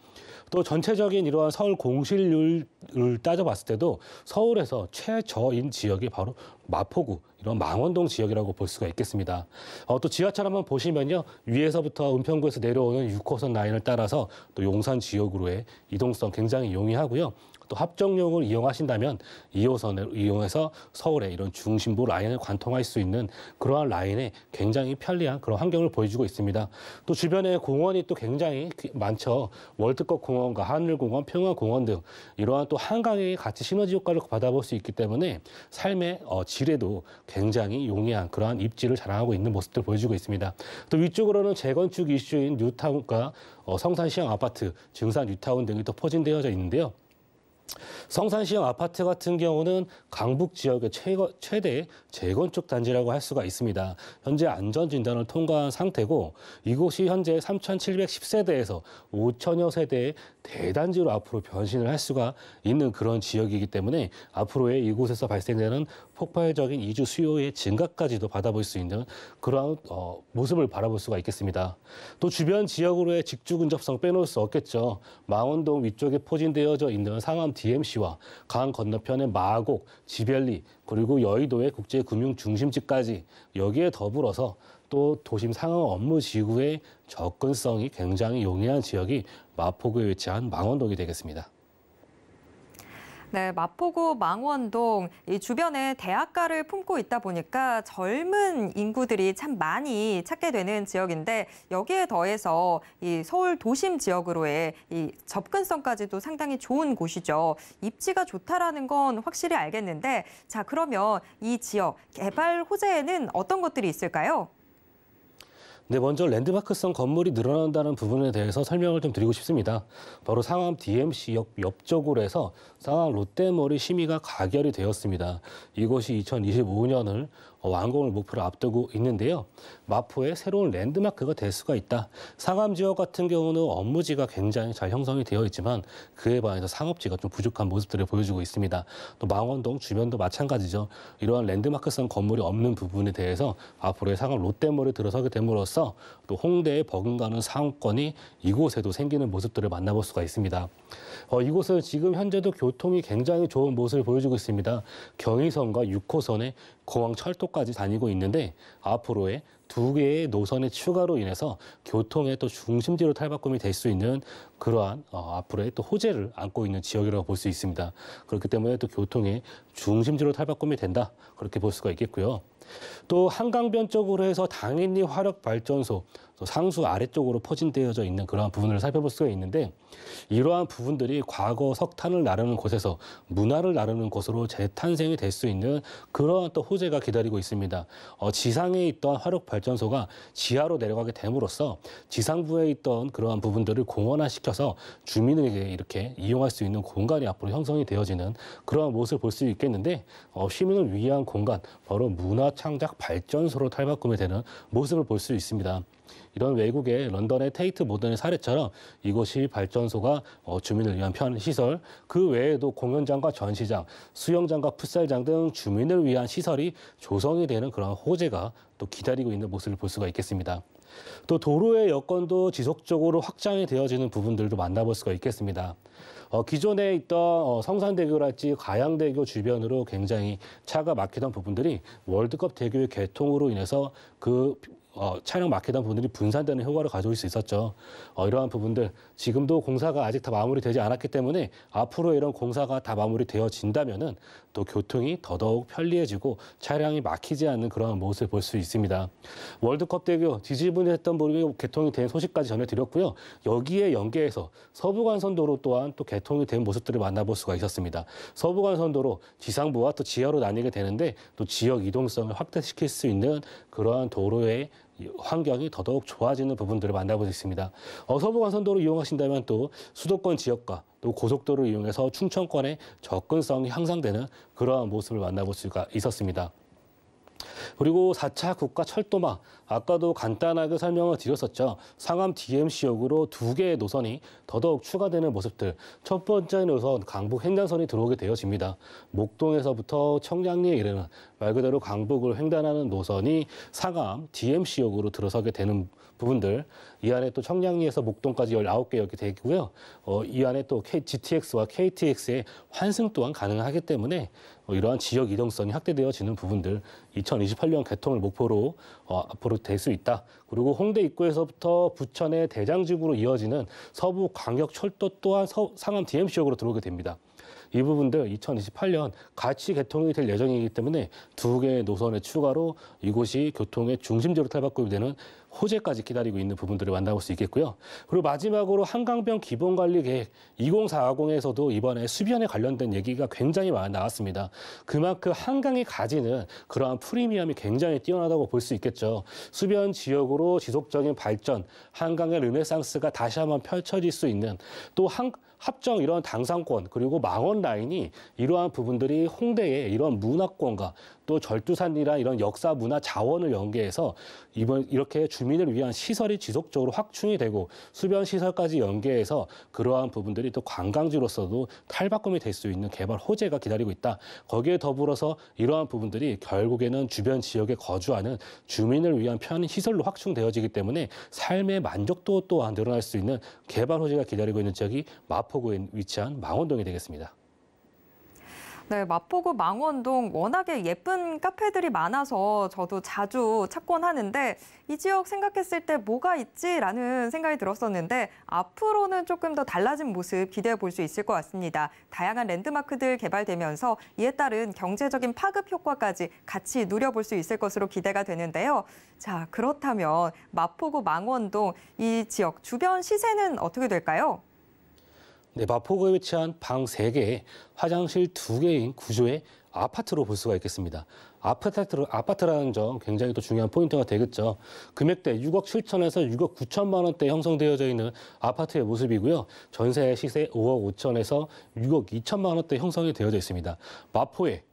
또 전체적인 이러한 서울 공실률을 따져봤을 때도 서울에서 최저인 지역이 바로 마포구 이런 망원동 지역이라고 볼 수가 있겠습니다. 어, 또 지하철 한번 보시면요. 위에서부터 은평구에서 내려오는 6호선 라인을 따라서 또 용산 지역으로의 이동성 굉장히 용이하고요. 또합정역을 이용하신다면 2호선을 이용해서 서울의 이런 중심부 라인을 관통할 수 있는 그러한 라인에 굉장히 편리한 그런 환경을 보여주고 있습니다. 또 주변에 공원이 또 굉장히 많죠. 월드컵 공원과 하늘공원, 평화공원 등 이러한 또 한강이 같이 시너지 효과를 받아볼 수 있기 때문에 삶의 어, 질에도 굉장히 용이한 그러한 입지를 자랑하고 있는 모습들 을 보여주고 있습니다. 또 위쪽으로는 재건축 이슈인 뉴타운과 어, 성산시향 아파트, 증산 뉴타운 등이 또 포진되어져 있는데요. 성산시흥 아파트 같은 경우는 강북 지역의 최대 재건축 단지라고 할 수가 있습니다. 현재 안전진단을 통과한 상태고 이곳이 현재 3,710세대에서 5천여 세대의 대단지로 앞으로 변신을 할 수가 있는 그런 지역이기 때문에 앞으로의 이곳에서 발생되는 폭발적인 이주 수요의 증가까지도 받아볼 수 있는 그러한 어, 모습을 바라볼 수가 있겠습니다. 또 주변 지역으로의 직주 근접성 빼놓을 수 없겠죠. 망원동 위쪽에 포진되어져 있는 상암 DMC와 강 건너편의 마곡, 지별리 그리고 여의도의 국제금융중심지까지 여기에 더불어서 또 도심 상황 업무 지구의 접근성이 굉장히 용이한 지역이 마포구에 위치한 망원동이 되겠습니다. 네, 마포구 망원동 이 주변에 대학가를 품고 있다 보니까 젊은 인구들이 참 많이 찾게 되는 지역인데 여기에 더해서 이 서울 도심 지역으로의 이 접근성까지도 상당히 좋은 곳이죠. 입지가 좋다라는 건 확실히 알겠는데 자, 그러면 이 지역 개발 호재에는 어떤 것들이 있을까요? 네, 먼저 랜드마크성 건물이 늘어난다는 부분에 대해서 설명을 좀 드리고 싶습니다. 바로 상암 DMC역 옆쪽으로 해서 상암 롯데몰의 심의가 가결이 되었습니다. 이곳이 2025년을 어, 완공을 목표로 앞두고 있는데요. 마포의 새로운 랜드마크가 될 수가 있다. 상암 지역 같은 경우는 업무지가 굉장히 잘 형성이 되어 있지만 그에 반해서 상업지가 좀 부족한 모습들을 보여주고 있습니다. 또 망원동 주변도 마찬가지죠. 이러한 랜드마크성 건물이 없는 부분에 대해서 앞으로의 상암 롯데몰이 들어서게 됨으로써 또 홍대에 버금가는 상권이 이곳에도 생기는 모습들을 만나볼 수가 있습니다. 어, 이곳은 지금 현재도 교통이 굉장히 좋은 모습을 보여주고 있습니다. 경의선과 6호선의 거항 철도까지 다니고 있는데 앞으로의 두 개의 노선의 추가로 인해서 교통의 또 중심지로 탈바꿈이 될 수 있는 그러한 어, 앞으로의 또 호재를 안고 있는 지역이라고 볼 수 있습니다. 그렇기 때문에 또 교통의 중심지로 탈바꿈이 된다 그렇게 볼 수가 있겠고요. 또 한강변 쪽으로 해서 당인리 화력 발전소 상수 아래쪽으로 포진되어져 있는 그러한 부분을 살펴볼 수가 있는데 이러한 부분들이 과거 석탄을 나르는 곳에서 문화를 나르는 곳으로 재탄생이 될 수 있는 그러한 또 호재가 기다리고 있습니다. 어, 지상에 있던 화력 발전소가 지하로 내려가게 됨으로써 지상부에 있던 그러한 부분들을 공원화시켜서 주민에게 이렇게 이용할 수 있는 공간이 앞으로 형성이 되어지는 그러한 모습을 볼 수 있겠는데 어, 시민을 위한 공간 바로 문화창작 발전소로 탈바꿈이 되는 모습을 볼 수 있습니다. 이런 외국의 런던의 테이트 모던의 사례처럼 이곳이 발전소가 어, 주민을 위한 편 시설, 그 외에도 공연장과 전시장, 수영장과 풋살장 등 주민을 위한 시설이 조성이 되는 그런 호재가 또 기다리고 있는 모습을 볼 수가 있겠습니다. 또 도로의 여건도 지속적으로 확장이 되어지는 부분들도 만나볼 수가 있겠습니다. 어, 기존에 있던 어, 성산대교랄지 가양대교 주변으로 굉장히 차가 막히던 부분들이 월드컵 대교의 개통으로 인해서 그 어, 차량 마케부 분들이 분산되는 효과를 가져올 수 있었죠. 어, 이러한 부분들 지금도 공사가 아직 다 마무리되지 않았기 때문에 앞으로 이런 공사가 다 마무리되어진다면은 또 교통이 더더욱 편리해지고 차량이 막히지 않는 그러한 모습을 볼 수 있습니다. 월드컵 대교 지집은했던 모르게 개통이 된 소식까지 전해드렸고요. 여기에 연계해서 서부간선도로 또한 또 개통이 된 모습들을 만나볼 수가 있었습니다. 서부간선도로 지상부와 또 지하로 나뉘게 되는데 또 지역 이동성을 확대시킬 수 있는 그러한 도로의 환경이 더더욱 좋아지는 부분들을 만나볼 수 있습니다. 어서부간선도로 이용하신다면 또 수도권 지역과 또 고속도로를 이용해서 충청권의 접근성이 향상되는 그러한 모습을 만나볼 수가 있었습니다. 그리고 4차 국가 철도망, 아까도 간단하게 설명을 드렸었죠. 상암 DMC역으로 두 개의 노선이 더더욱 추가되는 모습들. 첫 번째 노선 강북 횡단선이 들어오게 되어집니다. 목동에서부터 청량리에 이르는 말 그대로 강북을 횡단하는 노선이 상암 DMC역으로 들어서게 되는 부분들. 이 안에 또 청량리에서 목동까지 19개 역이 되고요. 어, 이 안에 또 GTX와 KTX의 환승 또한 가능하기 때문에 어, 이러한 지역 이동성이 확대되어지는 부분들 2028년 개통을 목표로 어, 앞으로 될 수 있다. 그리고 홍대 입구에서부터 부천의 대장지구로 이어지는 서부 광역철도 또한 서, 상암 DM 지역으로 들어오게 됩니다. 이 부분들 2028년 같이 개통이 될 예정이기 때문에 두 개의 노선의 추가로 이곳이 교통의 중심지로 탈바꿈이 되는 호재까지 기다리고 있는 부분들을 만나볼 수 있겠고요. 그리고 마지막으로 한강변 기본관리 계획 2040에서도 이번에 수변에 관련된 얘기가 굉장히 많이 나왔습니다. 그만큼 한강이 가지는 그러한 프리미엄이 굉장히 뛰어나다고 볼 수 있겠죠. 수변 지역으로 지속적인 발전, 한강의 르네상스가 다시 한번 펼쳐질 수 있는 또 한, 합정 이런 당상권 그리고 망원 라인이 이러한 부분들이 홍대에 이런 문화권과 또 절두산이란 이런 역사 문화 자원을 연계해서 이번 이렇게 주민을 위한 시설이 지속적으로 확충이 되고 수변 시설까지 연계해서 그러한 부분들이 또 관광지로서도 탈바꿈이 될 수 있는 개발 호재가 기다리고 있다. 거기에 더불어서 이러한 부분들이 결국에는 주변 지역에 거주하는 주민을 위한 편의 시설로 확충되어지기 때문에 삶의 만족도 또한 늘어날 수 있는 개발 호재가 기다리고 있는 지역이 마포구에 위치한 망원동이 되겠습니다. 네, 마포구 망원동 워낙에 예쁜 카페들이 많아서 저도 자주 찾곤 하는데 이 지역 생각했을 때 뭐가 있지라는 생각이 들었었는데 앞으로는 조금 더 달라진 모습 기대해 볼 수 있을 것 같습니다. 다양한 랜드마크들 개발되면서 이에 따른 경제적인 파급 효과까지 같이 누려볼 수 있을 것으로 기대가 되는데요. 자, 그렇다면 마포구 망원동 이 지역 주변 시세는 어떻게 될까요? 네, 마포구에 위치한 방 3개에 화장실 2개인 구조의 아파트로 볼 수가 있겠습니다. 아파트로, 아파트라는 점 굉장히 또 중요한 포인트가 되겠죠. 금액대 6억 7천에서 6억 9천만 원대 형성되어져 있는 아파트의 모습이고요. 전세 시세 5억 5천에서 6억 2천만 원대 형성이 되어져 있습니다. 마포에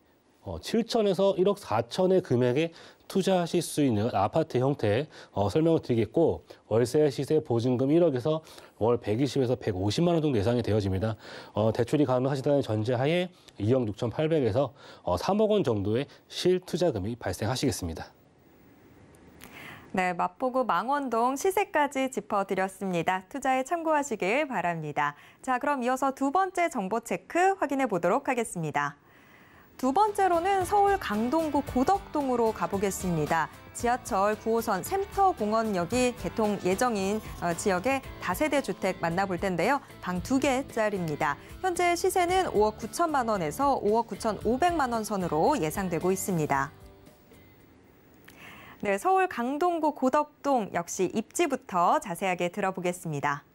7천에서 어, 1억 4천의 금액의 투자하실 수 있는 아파트 형태 어, 설명을 드리겠고 월세 시세 보증금 1억에서 월 120에서 150만 원 정도 예상이 되어집니다. 어, 대출이 가능하시다는 전제하에 2억 6,800에서 어, 3억 원 정도의 실투자금이 발생하시겠습니다. 네, 맛보고 망원동 시세까지 짚어드렸습니다. 투자에 참고하시길 바랍니다. 자, 그럼 이어서 두 번째 정보 체크 확인해 보도록 하겠습니다. 두 번째로는 서울 강동구 고덕동으로 가보겠습니다. 지하철 9호선 샘터공원역이 개통 예정인 어, 지역의 다세대 주택 만나볼 텐데요. 방 두개짜리입니다 현재 시세는 5억 9천만 원에서 5억 9천5백만원 선으로 예상되고 있습니다. 네, 서울 강동구 고덕동 역시 입지부터 자세하게 들어보겠습니다.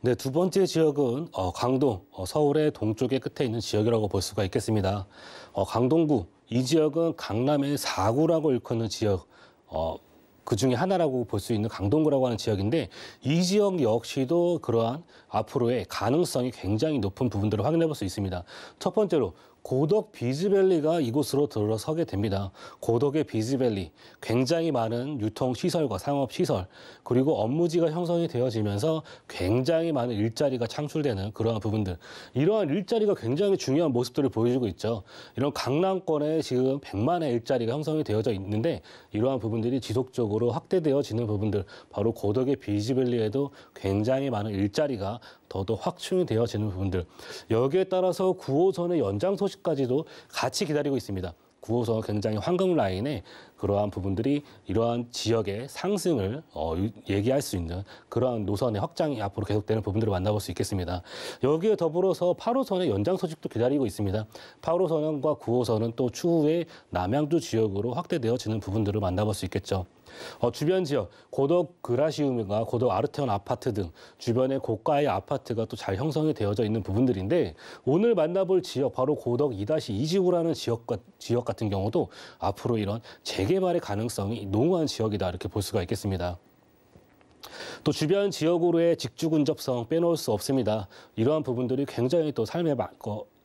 네, 두 번째 지역은 어, 강동, 어, 서울의 동쪽의 끝에 있는 지역이라고 볼 수가 있겠습니다. 어, 강동구, 이 지역은 강남의 4구라고 일컫는 지역, 어, 그 중에 하나라고 볼 수 있는 강동구라고 하는 지역인데 이 지역 역시도 그러한 앞으로의 가능성이 굉장히 높은 부분들을 확인해 볼 수 있습니다. 첫 번째로 고덕 비즈밸리가 이곳으로 들어서게 됩니다. 고덕의 비즈밸리, 굉장히 많은 유통시설과 상업시설, 그리고 업무지가 형성이 되어지면서 굉장히 많은 일자리가 창출되는 그러한 부분들. 이러한 일자리가 굉장히 중요한 모습들을 보여주고 있죠. 이런 강남권에 지금 100만의 일자리가 형성이 되어져 있는데 이러한 부분들이 지속적으로 확대되어지는 부분들, 바로 고덕의 비즈밸리에도 굉장히 많은 일자리가 더더 확충이 되어지는 부분들 여기에 따라서 9호선의 연장 소식까지도 같이 기다리고 있습니다. 9호선 굉장히 황금 라인에 그러한 부분들이 이러한 지역의 상승을 어, 얘기할 수 있는 그러한 노선의 확장이 앞으로 계속되는 부분들을 만나볼 수 있겠습니다. 여기에 더불어서 8호선의 연장 소식도 기다리고 있습니다. 8호선과 9호선은 또 추후에 남양주 지역으로 확대되어지는 부분들을 만나볼 수 있겠죠. 어, 주변 지역 고덕 그라시움과 고덕 아르테온 아파트 등 주변의 고가의 아파트가 또 잘 형성이 되어져 있는 부분들인데 오늘 만나볼 지역 바로 고덕 2-2지구라는 지역, 지역 같은 경우도 앞으로 이런 재개발의 가능성이 농후한 지역이다 이렇게 볼 수가 있겠습니다. 또 주변 지역으로의 직주 근접성 빼놓을 수 없습니다. 이러한 부분들이 굉장히 또 삶의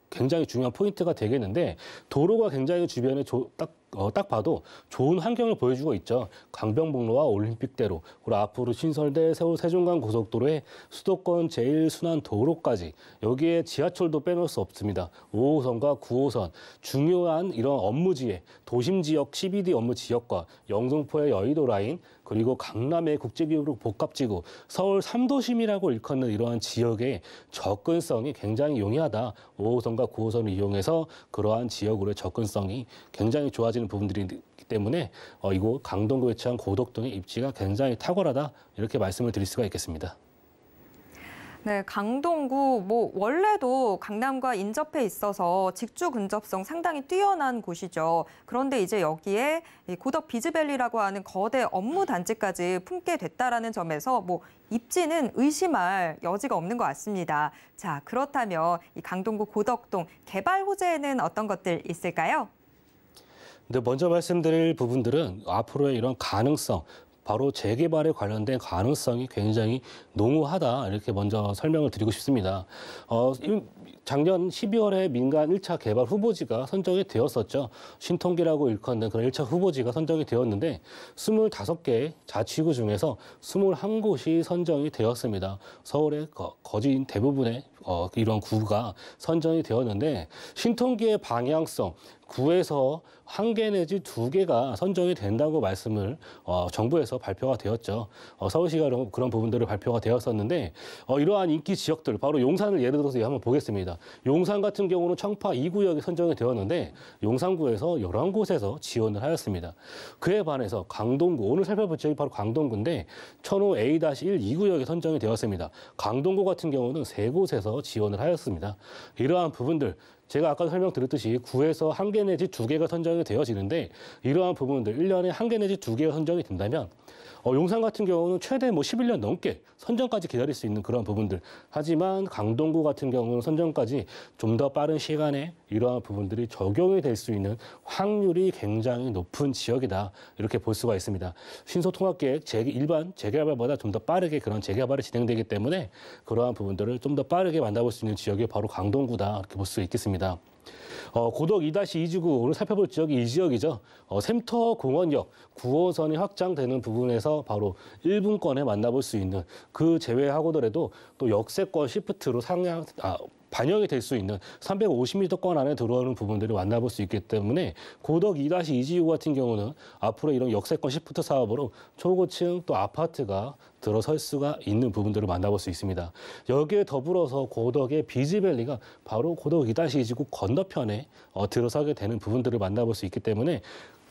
굉장히 중요한 포인트가 되겠는데 도로가 굉장히 주변에 조, 딱 어, 딱 봐도 좋은 환경을 보여주고 있죠. 강변북로와 올림픽대로, 그리고 앞으로 신설될 서울 세종간 고속도로의 수도권 제일순환 도로까지 여기에 지하철도 빼놓을 수 없습니다. 5호선과 9호선, 중요한 이런 업무지에 도심 지역 CBD 업무 지역과 영등포의 여의도 라인, 그리고 강남의 국제기업으로 복합지구, 서울 3도심이라고 일컫는 이러한 지역의 접근성이 굉장히 용이하다. 5호선과 9호선을 이용해서 그러한 지역으로의 접근성이 굉장히 좋아지는 부분들이기 때문에 어, 이곳 강동구 외치한 고덕동의 입지가 굉장히 탁월하다 이렇게 말씀을 드릴 수가 있겠습니다. 네, 강동구 뭐 원래도 강남과 인접해 있어서 직주 근접성 상당히 뛰어난 곳이죠. 그런데 이제 여기에 고덕 비즈밸리라고 하는 거대 업무 단지까지 품게 됐다라는 점에서 뭐 입지는 의심할 여지가 없는 것 같습니다. 자, 그렇다면 이 강동구 고덕동 개발 호재에는 어떤 것들 있을까요? 근데 먼저 말씀드릴 부분들은 앞으로의 이런 가능성, 바로 재개발에 관련된 가능성이 굉장히 농후하다 이렇게 먼저 설명을 드리고 싶습니다. 어, 그 작년 12월에 민간 1차 개발 후보지가 선정이 되었었죠. 신통계라고 일컫는 그런 1차 후보지가 선정이 되었는데 25개 자치구 중에서 21곳이 선정이 되었습니다. 서울의 거진 대부분의 어, 이런 구가 선정이 되었는데 신통계의 방향성, 구에서한 개 내지 두개가 선정이 된다고 말씀을 어, 정부에서 발표가 되었죠. 어, 서울시가 그런, 그런 부분들을 발표가 되었었는데 어, 이러한 인기 지역들, 바로 용산을 예를 들어서 한번 보겠습니다. 용산 같은 경우는 청파 2구역이 선정이 되었는데 용산구에서 열한 곳에서 지원을 하였습니다. 그에 반해서 강동구, 오늘 살펴볼 지역이 바로 강동구인데 천호 A-1 2구역이 선정이 되었습니다. 강동구 같은 경우는 3곳에서 지원을 하였습니다. 이러한 부분들 제가 아까 설명드렸듯이 9에서 한 개 내지 두개가 선정이 되어지는데 이러한 부분들 일년에한 개 내지 두개가 선정이 된다면 어, 용산 같은 경우는 최대 뭐 11년 넘게 선정까지 기다릴 수 있는 그런 부분들. 하지만 강동구 같은 경우는 선정까지 좀 더 빠른 시간에 이러한 부분들이 적용이 될 수 있는 확률이 굉장히 높은 지역이다. 이렇게 볼 수가 있습니다. 신소통합계획 재, 일반 재개발보다 좀 더 빠르게 그런 재개발이 진행되기 때문에 그러한 부분들을 좀 더 빠르게 만나볼 수 있는 지역이 바로 강동구다. 이렇게 볼 수 있겠습니다. 어, 고덕 2 2지구를 살펴볼 지역이 이 지역이죠. 어, 샘터 공원역 9호선이 확장되는 부분에서 바로 1분권에 만나볼 수 있는 그 제외하고더라도 또 역세권 시프트로 상향 아, 반영이 될 수 있는 350m권 안에 들어오는 부분들을 만나볼 수 있기 때문에 고덕 2-2지구 같은 경우는 앞으로 이런 역세권 시프트 사업으로 초고층 또 아파트가 들어설 수가 있는 부분들을 만나볼 수 있습니다. 여기에 더불어서 고덕의 비즈밸리가 바로 고덕 2-2지구 건너편에 어, 들어서게 되는 부분들을 만나볼 수 있기 때문에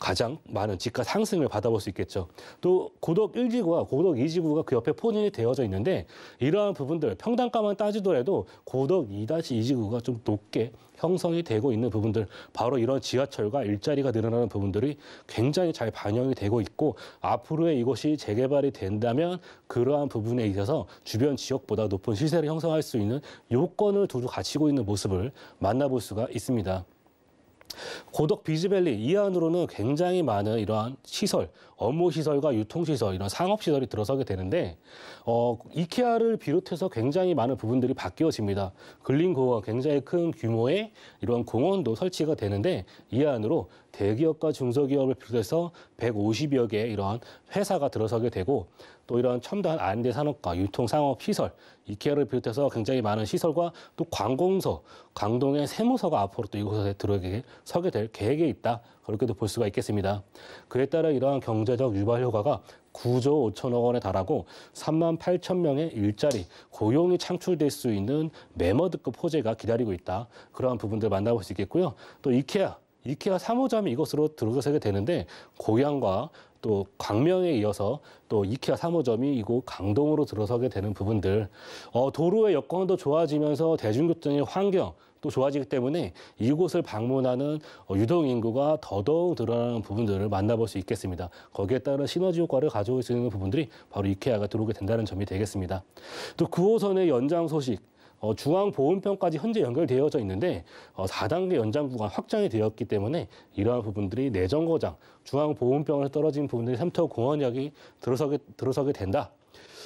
가장 많은 집값 상승을 받아볼 수 있겠죠. 또 고덕 1지구와 고덕 2지구가 그 옆에 포진이 되어져 있는데 이러한 부분들 평당가만 따지더라도 고덕 2-2지구가 좀 높게 형성이 되고 있는 부분들 바로 이런 지하철과 일자리가 늘어나는 부분들이 굉장히 잘 반영이 되고 있고 앞으로의 이것이 재개발이 된다면 그러한 부분에 있어서 주변 지역보다 높은 시세를 형성할 수 있는 요건을 두루 갖추고 있는 모습을 만나볼 수가 있습니다. 고덕 비즈밸리 이 안으로는 굉장히 많은 이러한 시설, 업무시설과 유통시설, 이런 상업시설이 들어서게 되는데 어, 이케아를 비롯해서 굉장히 많은 부분들이 바뀌어집니다. 근린공원 굉장히 큰 규모의 이런 공원도 설치가 되는데 이 안으로 대기업과 중소기업을 비롯해서 150여 개의 이런 회사가 들어서게 되고 또 이런 첨단 안대 산업과 유통 상업 시설, 이케아를 비롯해서 굉장히 많은 시설과 또 관공서, 강동의 세무서가 앞으로 또 이곳에 들어오게 서게 될 계획에 있다. 그렇게도 볼 수가 있겠습니다. 그에 따라 이러한 경제적 유발 효과가 9조 5천억 원에 달하고 3만 8천 명의 일자리, 고용이 창출될 수 있는 매머드급 호재가 기다리고 있다. 그러한 부분들 만나볼 수 있겠고요. 또 이케아, 이케아 사무점이 이것으로 들어서게 되는데 고향과 또 광명에 이어서 또 이케아 3호점이 이곳 강동으로 들어서게 되는 부분들 어, 도로의 여건도 좋아지면서 대중교통의 환경 또 좋아지기 때문에 이곳을 방문하는 어, 유동 인구가 더더욱 늘어나는 부분들을 만나볼 수 있겠습니다. 거기에 따른 시너지 효과를 가져올 수 있는 부분들이 바로 이케아가 들어오게 된다는 점이 되겠습니다. 또 9호선의 그 연장 소식 어, 중앙보훈편까지 현재 연결되어져 있는데 어, 4단계 연장 구간 확장이 되었기 때문에 이러한 부분들이 내정거장, 중앙보훈병원에서 떨어진 부분들이 삼터 공원역이 들어서게, 들어서게 된다.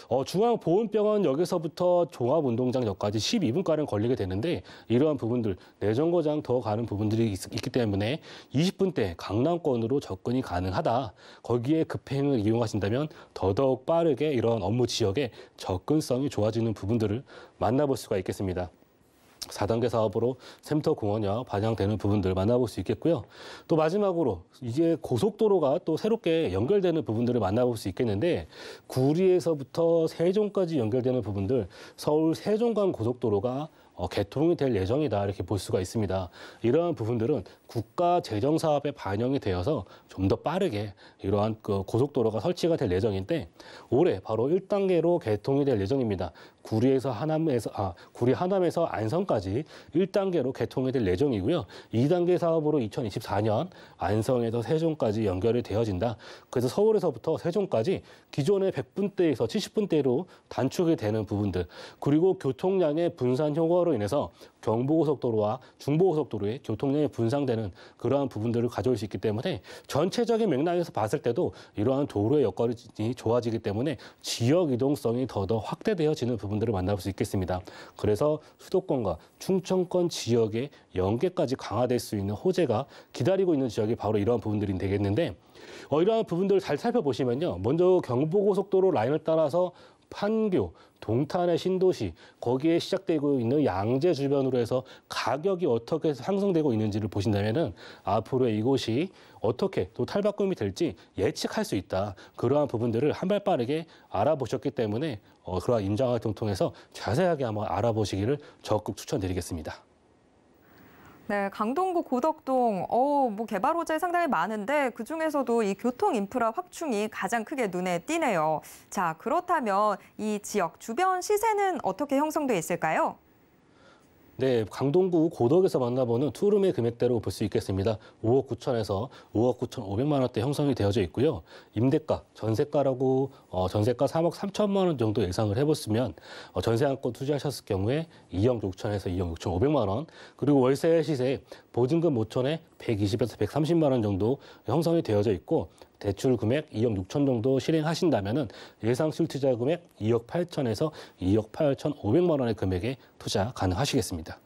어, 중앙보훈병원 역에서부터 종합운동장역까지 12분가량 걸리게 되는데 이러한 부분들 내정거장 더 가는 부분들이 있, 기 때문에 20분대 강남권으로 접근이 가능하다. 거기에 급행을 이용하신다면 더더욱 빠르게 이런 업무 지역에 접근성이 좋아지는 부분들을 만나볼 수가 있겠습니다. 4단계 사업으로 센터 공원이와 반영되는 부분들 만나볼 수 있겠고요. 또 마지막으로 이제 고속도로가 또 새롭게 연결되는 부분들을 만나볼 수 있겠는데 구리에서부터 세종까지 연결되는 부분들 서울 세종간 고속도로가 어, 개통이 될 예정이다 이렇게 볼 수가 있습니다. 이러한 부분들은 국가 재정 사업에 반영이 되어서 좀 더 빠르게 이러한 그 고속도로가 설치가 될 예정인데 올해 바로 1단계로 개통이 될 예정입니다. 구리에서 하남에서 아 구리 하남에서 안성까지 1단계로 개통이 될 예정이고요. 2단계 사업으로 2024년 안성에서 세종까지 연결이 되어진다. 그래서 서울에서부터 세종까지 기존의 100분대에서 70분대로 단축이 되는 부분들 그리고 교통량의 분산 효과로 인해서 경부고속도로와 중부고속도로의 교통량이 분산되 되는 그러한 부분들을 가져올 수 있기 때문에 전체적인 맥락에서 봤을 때도 이러한 도로의 여건이 좋아지기 때문에 지역 이동성이 더더 확대되어지는 부분들을 만나볼 수 있겠습니다. 그래서 수도권과 충청권 지역의 연계까지 강화될 수 있는 호재가 기다리고 있는 지역이 바로 이러한 부분들이 되겠는데 어, 이러한 부분들을 잘 살펴보시면요. 먼저 경부고속도로 라인을 따라서 판교, 동탄의 신도시, 거기에 시작되고 있는 양재 주변으로 해서 가격이 어떻게 상승되고 있는지를 보신다면은 앞으로 이곳이 어떻게 또 탈바꿈이 될지 예측할 수 있다. 그러한 부분들을 한발 빠르게 알아보셨기 때문에 어, 그러한 임장활동 통해서 자세하게 한번 알아보시기를 적극 추천드리겠습니다. 네, 강동구 고덕동, 어, 뭐 개발 호재 상당히 많은데 그 중에서도 이 교통 인프라 확충이 가장 크게 눈에 띄네요. 자, 그렇다면 이 지역 주변 시세는 어떻게 형성돼 있을까요? 네, 강동구 고덕에서 만나보는 투룸의 금액대로 볼 수 있겠습니다. 5억 9천에서 5억 9천 5백만 원대 형성이 되어져 있고요. 임대가, 전세가라고 어, 전세가 3억 3천만 원 정도 예상을 해봤으면 어, 전세한건 투자하셨을 경우에 2억 6천에서 2억 6천 5백만 원, 그리고 월세 시세 보증금 5천에 120에서 130만 원 정도 형성이 되어져 있고 대출 금액 2억 6천 정도 실행하신다면 예상 실투자 금액 2억 8천에서 2억 8천 5백만 원의 금액에 투자 가능하시겠습니다.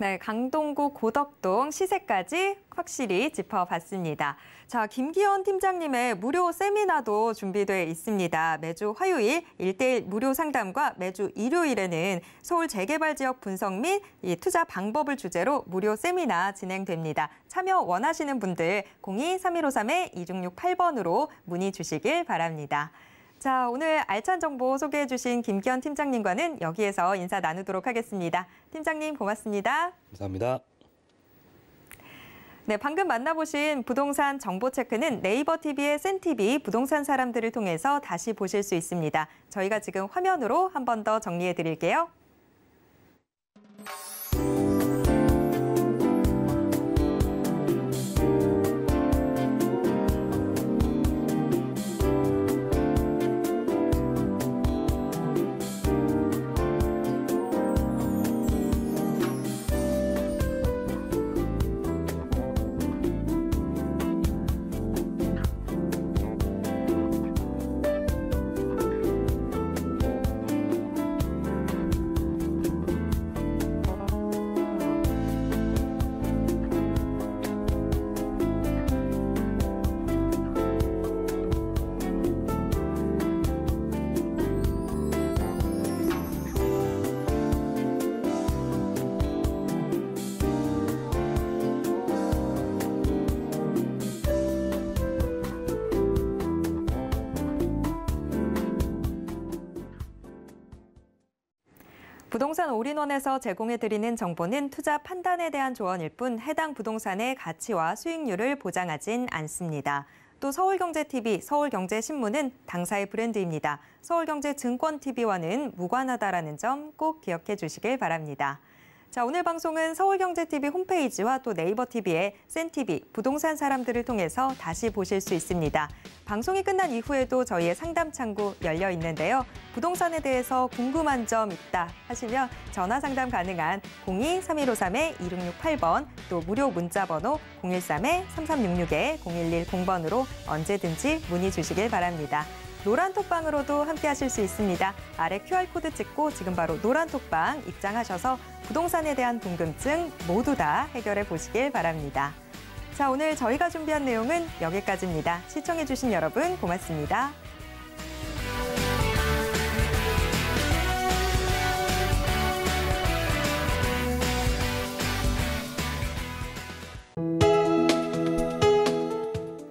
네, 강동구 고덕동 시세까지 확실히 짚어봤습니다. 자, 김기현 팀장님의 무료 세미나도 준비돼 있습니다. 매주 화요일 일대일 무료 상담과 매주 일요일에는 서울 재개발 지역 분석 및 투자 방법을 주제로 무료 세미나 진행됩니다. 참여 원하시는 분들 02-3153-2668번으로 문의 주시길 바랍니다. 자, 오늘 알찬 정보 소개해 주신 김기현 팀장님과는 여기에서 인사 나누도록 하겠습니다. 팀장님 고맙습니다. 감사합니다. 네, 방금 만나보신 부동산 정보 체크는 네이버 TV의 센TV 부동산 사람들을 통해서 다시 보실 수 있습니다. 저희가 지금 화면으로 한 번 더 정리해 드릴게요. 부동산 올인원에서 제공해드리는 정보는 투자 판단에 대한 조언일 뿐 해당 부동산의 가치와 수익률을 보장하진 않습니다. 또 서울경제TV, 서울경제신문은 당사의 브랜드입니다. 서울경제증권TV와는 무관하다라는 점 꼭 기억해 주시길 바랍니다. 자, 오늘 방송은 서울경제TV 홈페이지와 또 네이버 TV의 센티비 부동산 사람들을 통해서 다시 보실 수 있습니다. 방송이 끝난 이후에도 저희의 상담 창구 열려 있는데요. 부동산에 대해서 궁금한 점 있다 하시면 전화 상담 가능한 02-3153-2668번 또 무료 문자 번호 013-3366-0110번으로 언제든지 문의 주시길 바랍니다. 노란톡방으로도 함께 하실 수 있습니다. 아래 QR코드 찍고 지금 바로 노란톡방 입장하셔서 부동산에 대한 궁금증 모두 다 해결해 보시길 바랍니다. 자, 오늘 저희가 준비한 내용은 여기까지입니다. 시청해주신 여러분 고맙습니다.